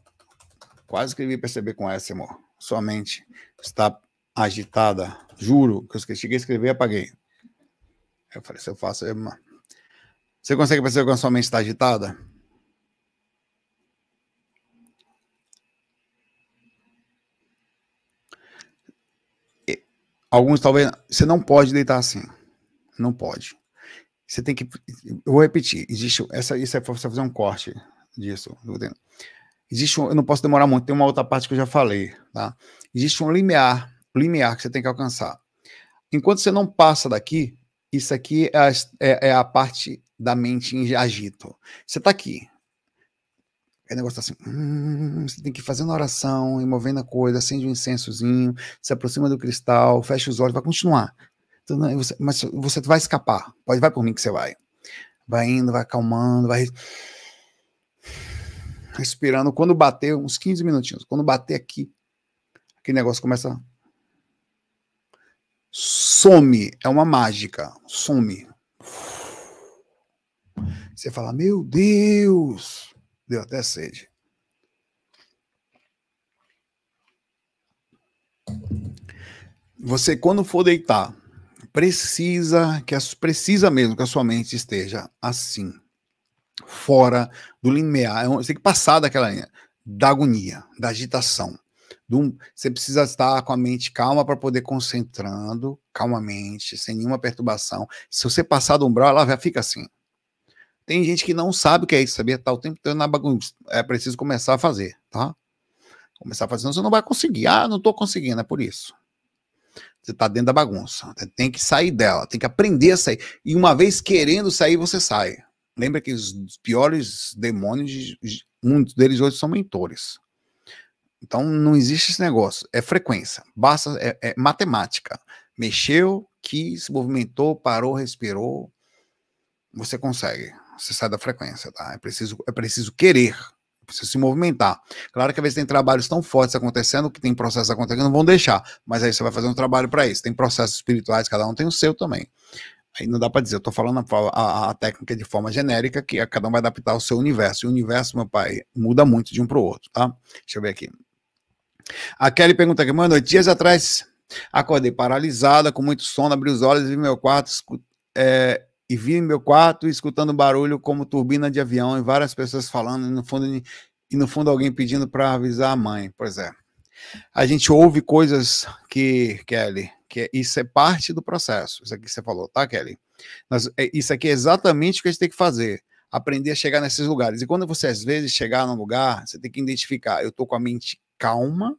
quase escrevi perceber com essa, amor. Sua mente está agitada. Juro que eu cheguei a escrever e apaguei. Eu falei, se eu faço, eu... você consegue perceber quando sua mente está agitada? alguns talvez. Você não pode deitar assim. Não pode. Você tem que. Eu vou repetir. Existe. Essa, isso é para você fazer um corte disso. Existe eu não posso demorar muito, tem uma outra parte que eu já falei. Tá? Existe um limiar, limiar que você tem que alcançar. Enquanto você não passa daqui, isso aqui é a, é, é a parte da mente em agito. Você está aqui, é negócio assim, hum, você tem que fazer uma oração, ir movendo a coisa, acende um incensozinho, se aproxima do cristal, fecha os olhos, vai continuar. Então, não, né, você, mas você vai escapar, pode, vai por mim que você vai. Vai indo, vai acalmando, vai respirando. Quando bater, uns 15 minutinhos, quando bater aqui, aquele negócio começa. Some, é uma mágica, some. Você fala, meu Deus! Deu até sede. Você, quando for deitar, precisa que as, precisa mesmo que a sua mente esteja assim, fora do limiar. É você tem que passar daquela linha da agonia, da agitação. Do, você precisa estar com a mente calma para poder concentrando calmamente, sem nenhuma perturbação. Se você passar do umbral, ela já fica assim. Tem gente que não sabe o que é isso, sabia? Tá o tempo todo na bagunça. É preciso começar a fazer, tá? Começar a fazer, senão você não vai conseguir. Ah, não tô conseguindo, é por isso. Você tá dentro da bagunça. Tem que sair dela, tem que aprender a sair. E uma vez querendo sair, você sai. Lembra que os piores demônios, muitos deles hoje são mentores. Então não existe esse negócio. É frequência. Basta, é, é matemática. Mexeu, quis, movimentou, parou, respirou. Você consegue você sai da frequência, tá? É preciso, é preciso querer, é preciso se movimentar. Claro que às vezes tem trabalhos tão fortes acontecendo, que tem processos acontecendo, não vão deixar, mas aí você vai fazer um trabalho para isso. Tem processos espirituais, cada um tem o seu também. Aí não dá para dizer, eu tô falando a, a, a, técnica de forma genérica, que cada um vai adaptar ao seu universo. E o universo, meu pai, muda muito de um para o outro, tá? Deixa eu ver aqui. A Kelly pergunta aqui, mano, dias atrás acordei paralisada, com muito sono, abri os olhos e vi meu quarto, escuto, é, e vi em meu quarto escutando barulho como turbina de avião e várias pessoas falando e no fundo e no fundo alguém pedindo para avisar a mãe. Pois é. A gente ouve coisas que, Kelly, que é, isso é parte do processo. Isso aqui que você falou, tá, Kelly? É, isso aqui é exatamente o que a gente tem que fazer. Aprender a chegar nesses lugares. E quando você, às vezes, chegar num lugar, você tem que identificar: eu tô com a mente calma,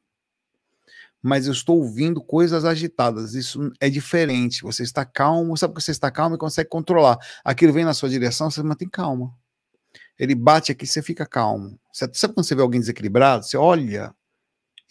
mas eu estou ouvindo coisas agitadas. Isso é diferente. Você está calmo, sabe que você está calmo e consegue controlar. Aquilo vem na sua direção, você mantém calma. Ele bate aqui, você fica calmo. Você, sabe quando você vê alguém desequilibrado? Você olha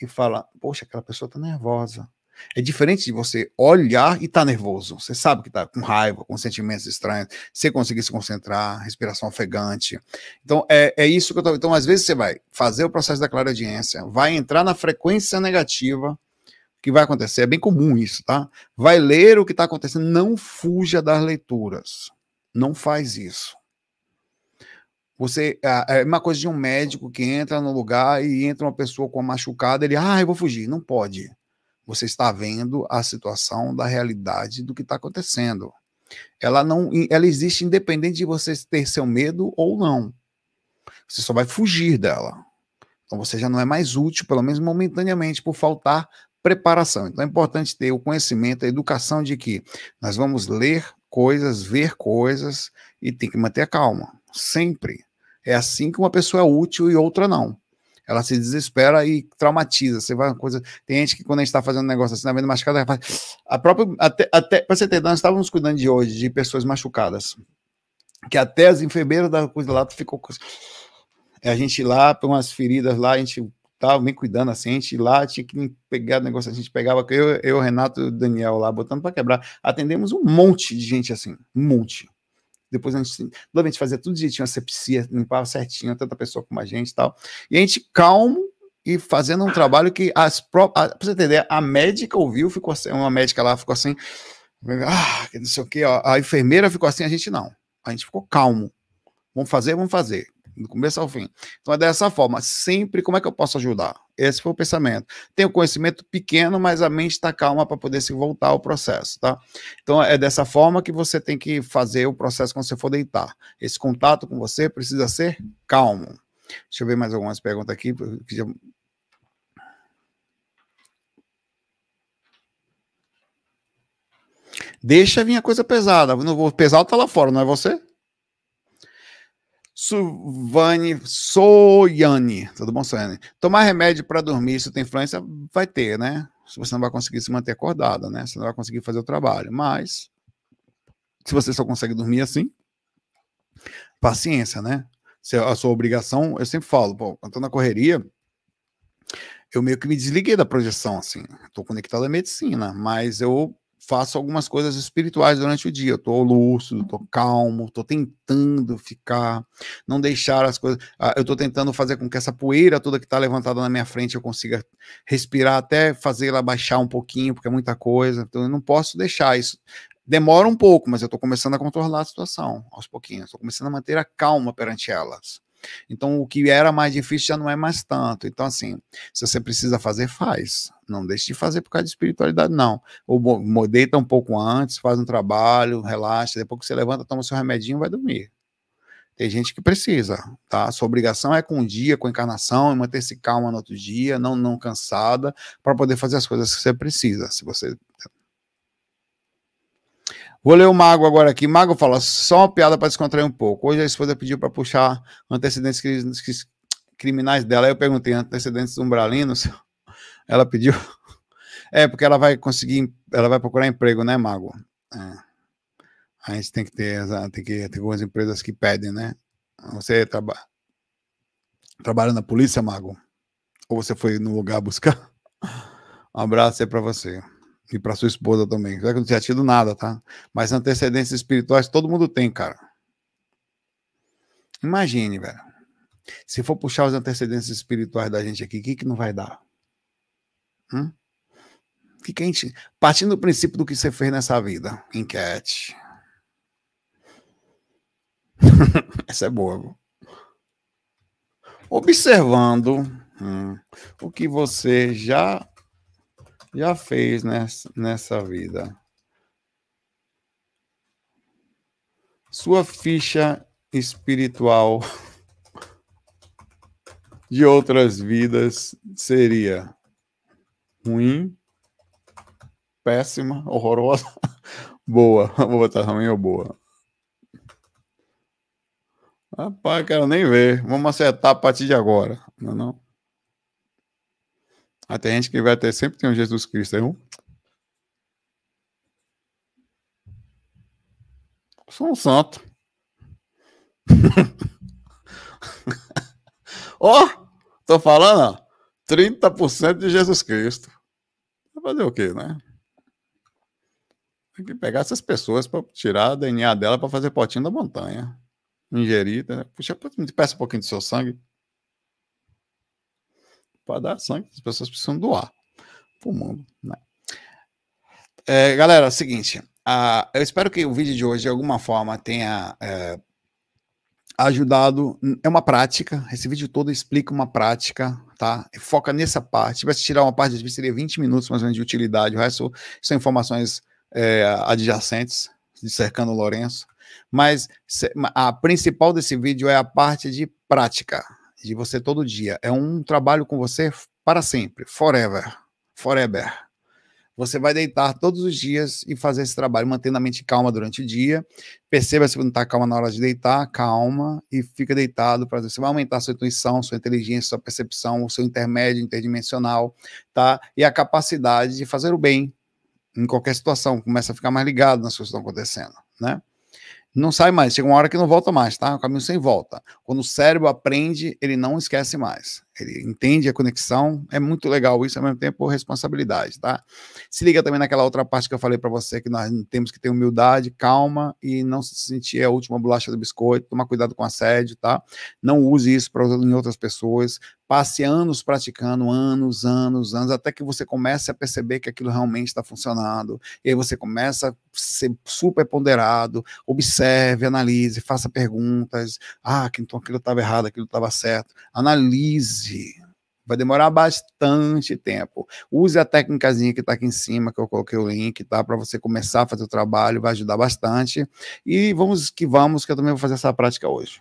e fala: Poxa, aquela pessoa está nervosa. É diferente de você olhar e estar tá nervoso. Você sabe que está com raiva, com sentimentos estranhos, você conseguir se concentrar, respiração ofegante. Então, é, é isso que eu estou. Então, às vezes, você vai fazer o processo da clara audiência, vai entrar na frequência negativa que vai acontecer, é bem comum isso, tá? Vai ler o que está acontecendo, não fuja das leituras. Não faz isso. Você é uma coisa de um médico que entra no lugar e entra uma pessoa com a machucada, ele, ah, eu vou fugir. Não pode. Você está vendo a situação da realidade do que está acontecendo. Ela não, ela existe independente de você ter seu medo ou não. Você só vai fugir dela. Então você já não é mais útil, pelo menos momentaneamente, por faltar preparação. Então é importante ter o conhecimento, a educação de que nós vamos ler coisas, ver coisas e tem que manter a calma, sempre. É assim que uma pessoa é útil e outra não. Ela se desespera e traumatiza. Você vai uma coisa. Tem gente que quando a gente está fazendo um negócio assim, na tá venda machucada, faz. A própria. Até, até, para você ter nós estávamos cuidando de hoje de pessoas machucadas. Que até as enfermeiras da coisa lá ficou. É a gente lá, para umas feridas lá, a gente tal, nem cuidando assim, a gente lá tinha que pegar o negócio, a gente pegava, eu, eu Renato e o Daniel lá, botando para quebrar. Atendemos um monte de gente assim, um monte. Depois a gente, a gente fazia tudo direitinho, a sepsia, limpava certinho, tanta pessoa como a gente e tal. E a gente calmo e fazendo um trabalho que as próprias. Pra você entender, a médica ouviu, ficou assim, uma médica lá ficou assim, ah, não sei o que, ó. a enfermeira ficou assim, a gente não. A gente ficou calmo. Vamos fazer, vamos fazer do começo ao fim. Então é dessa forma, sempre como é que eu posso ajudar? Esse foi o pensamento. Tem o conhecimento pequeno, mas a mente está calma para poder se voltar ao processo, tá? Então é dessa forma que você tem que fazer o processo quando você for deitar. Esse contato com você precisa ser calmo. Deixa eu ver mais algumas perguntas aqui. Deixa vir a coisa pesada. Não vou pesado tá lá fora, não é você? Suvani Soyani. Tudo bom, Soyani? Tomar remédio para dormir, isso tem influência? Vai ter, né? Se você não vai conseguir se manter acordada, né? Você não vai conseguir fazer o trabalho. Mas, se você só consegue dormir assim, paciência, né? Se é a sua obrigação, eu sempre falo, pô, eu tô na correria, eu meio que me desliguei da projeção, assim. Tô conectado à medicina, mas eu faço algumas coisas espirituais durante o dia. Eu tô lúcido, tô calmo, tô tentando ficar, não deixar as coisas. Ah, eu tô tentando fazer com que essa poeira toda que tá levantada na minha frente eu consiga respirar até fazer ela baixar um pouquinho, porque é muita coisa. Então eu não posso deixar isso. Demora um pouco, mas eu tô começando a controlar a situação aos pouquinhos. Tô começando a manter a calma perante elas. Então, o que era mais difícil já não é mais tanto. Então, assim, se você precisa fazer, faz. Não deixe de fazer por causa de espiritualidade, não. Ou modeta um pouco antes, faz um trabalho, relaxa, depois que você levanta, toma seu remedinho vai dormir. Tem gente que precisa, tá? Sua obrigação é com o dia, com a encarnação, e manter-se calma no outro dia, não, não cansada, para poder fazer as coisas que você precisa. Se você Vou ler o Mago agora aqui. Mago fala, só uma piada para descontrair um pouco. Hoje a esposa pediu para puxar antecedentes criminais dela. Aí eu perguntei, antecedentes umbralinos? Ela pediu. É, porque ela vai conseguir, ela vai procurar emprego, né, Mago? É. A gente tem que ter, tem que ter algumas empresas que pedem, né? Você traba, trabalha na polícia, Mago? Ou você foi no lugar buscar? Um abraço aí para você. E para sua esposa também. Será que não tinha tido nada, tá? Mas antecedentes espirituais todo mundo tem, cara. Imagine, velho. Se for puxar os antecedentes espirituais da gente aqui, o que, que não vai dar? Hum? Que que a gente, partindo do princípio do que você fez nessa vida, enquete. Essa é boa. Viu? Observando hum, o que você já já fez nessa, nessa vida. Sua ficha espiritual de outras vidas seria ruim, péssima, horrorosa, boa. Vou botar ruim ou boa. Rapaz, quero nem ver. Vamos acertar a partir de agora. Não é não? Aí tem gente que vai ter, sempre tem um Jesus Cristo aí, né? um. Sou um santo. Ó, oh, tô falando, ó, 30% de Jesus Cristo. Vai fazer o quê, né? Tem que pegar essas pessoas para tirar a DNA dela para fazer potinho da montanha. Ingerir, né? puxa, me peça um pouquinho do seu sangue para dar sangue, as pessoas precisam doar para o mundo. Né? É, galera, é o seguinte, uh, eu espero que o vídeo de hoje, de alguma forma, tenha uh, ajudado. É uma prática, esse vídeo todo explica uma prática, tá? foca nessa parte. Se tivesse tirar uma parte, seria 20 minutos mais ou menos de utilidade, o resto são informações é, adjacentes, de cercando o Lourenço. Mas a principal desse vídeo é a parte de prática de você todo dia. É um trabalho com você para sempre, forever, forever. Você vai deitar todos os dias e fazer esse trabalho, mantendo a mente calma durante o dia. Perceba se não está calma na hora de deitar, calma e fica deitado. para Você vai aumentar sua intuição, sua inteligência, sua percepção, o seu intermédio interdimensional, tá? E a capacidade de fazer o bem em qualquer situação. Começa a ficar mais ligado nas coisas que estão acontecendo, né? não sai mais. Chega uma hora que não volta mais, tá? O é caminho sem volta. Quando o cérebro aprende, ele não esquece mais ele entende a conexão, é muito legal isso, ao mesmo tempo responsabilidade, tá? Se liga também naquela outra parte que eu falei para você, que nós temos que ter humildade, calma e não se sentir a última bolacha do biscoito, tomar cuidado com assédio, tá? Não use isso pra, em outras pessoas, passe anos praticando, anos, anos, anos, até que você comece a perceber que aquilo realmente está funcionando, e aí você começa a ser super ponderado, observe, analise, faça perguntas, ah, então aquilo estava errado, aquilo estava certo, analise, use. Vai demorar bastante tempo. Use a técnicazinha que está aqui em cima, que eu coloquei o link, tá? Para você começar a fazer o trabalho, vai ajudar bastante. E vamos que vamos, que eu também vou fazer essa prática hoje.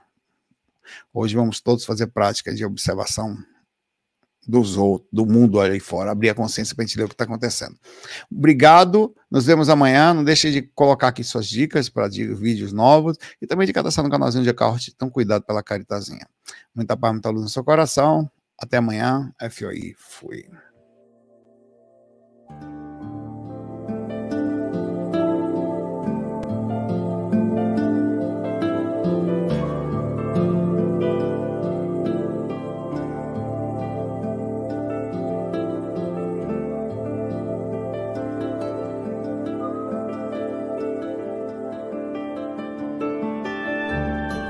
Hoje vamos todos fazer prática de observação dos outros, do mundo ali fora, abrir a consciência para a gente ler o que está acontecendo. Obrigado, nos vemos amanhã. Não deixe de colocar aqui suas dicas para vídeos novos e também de cadastrar no canalzinho de Carro. Então, cuidado pela caritazinha. Muita paz, muita luz no seu coração. Até amanhã. FOI. Fui.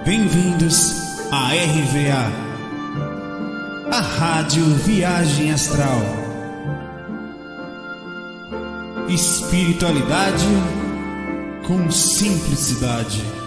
Bem-vindos à RVA a Rádio Viagem Astral. Espiritualidade com simplicidade.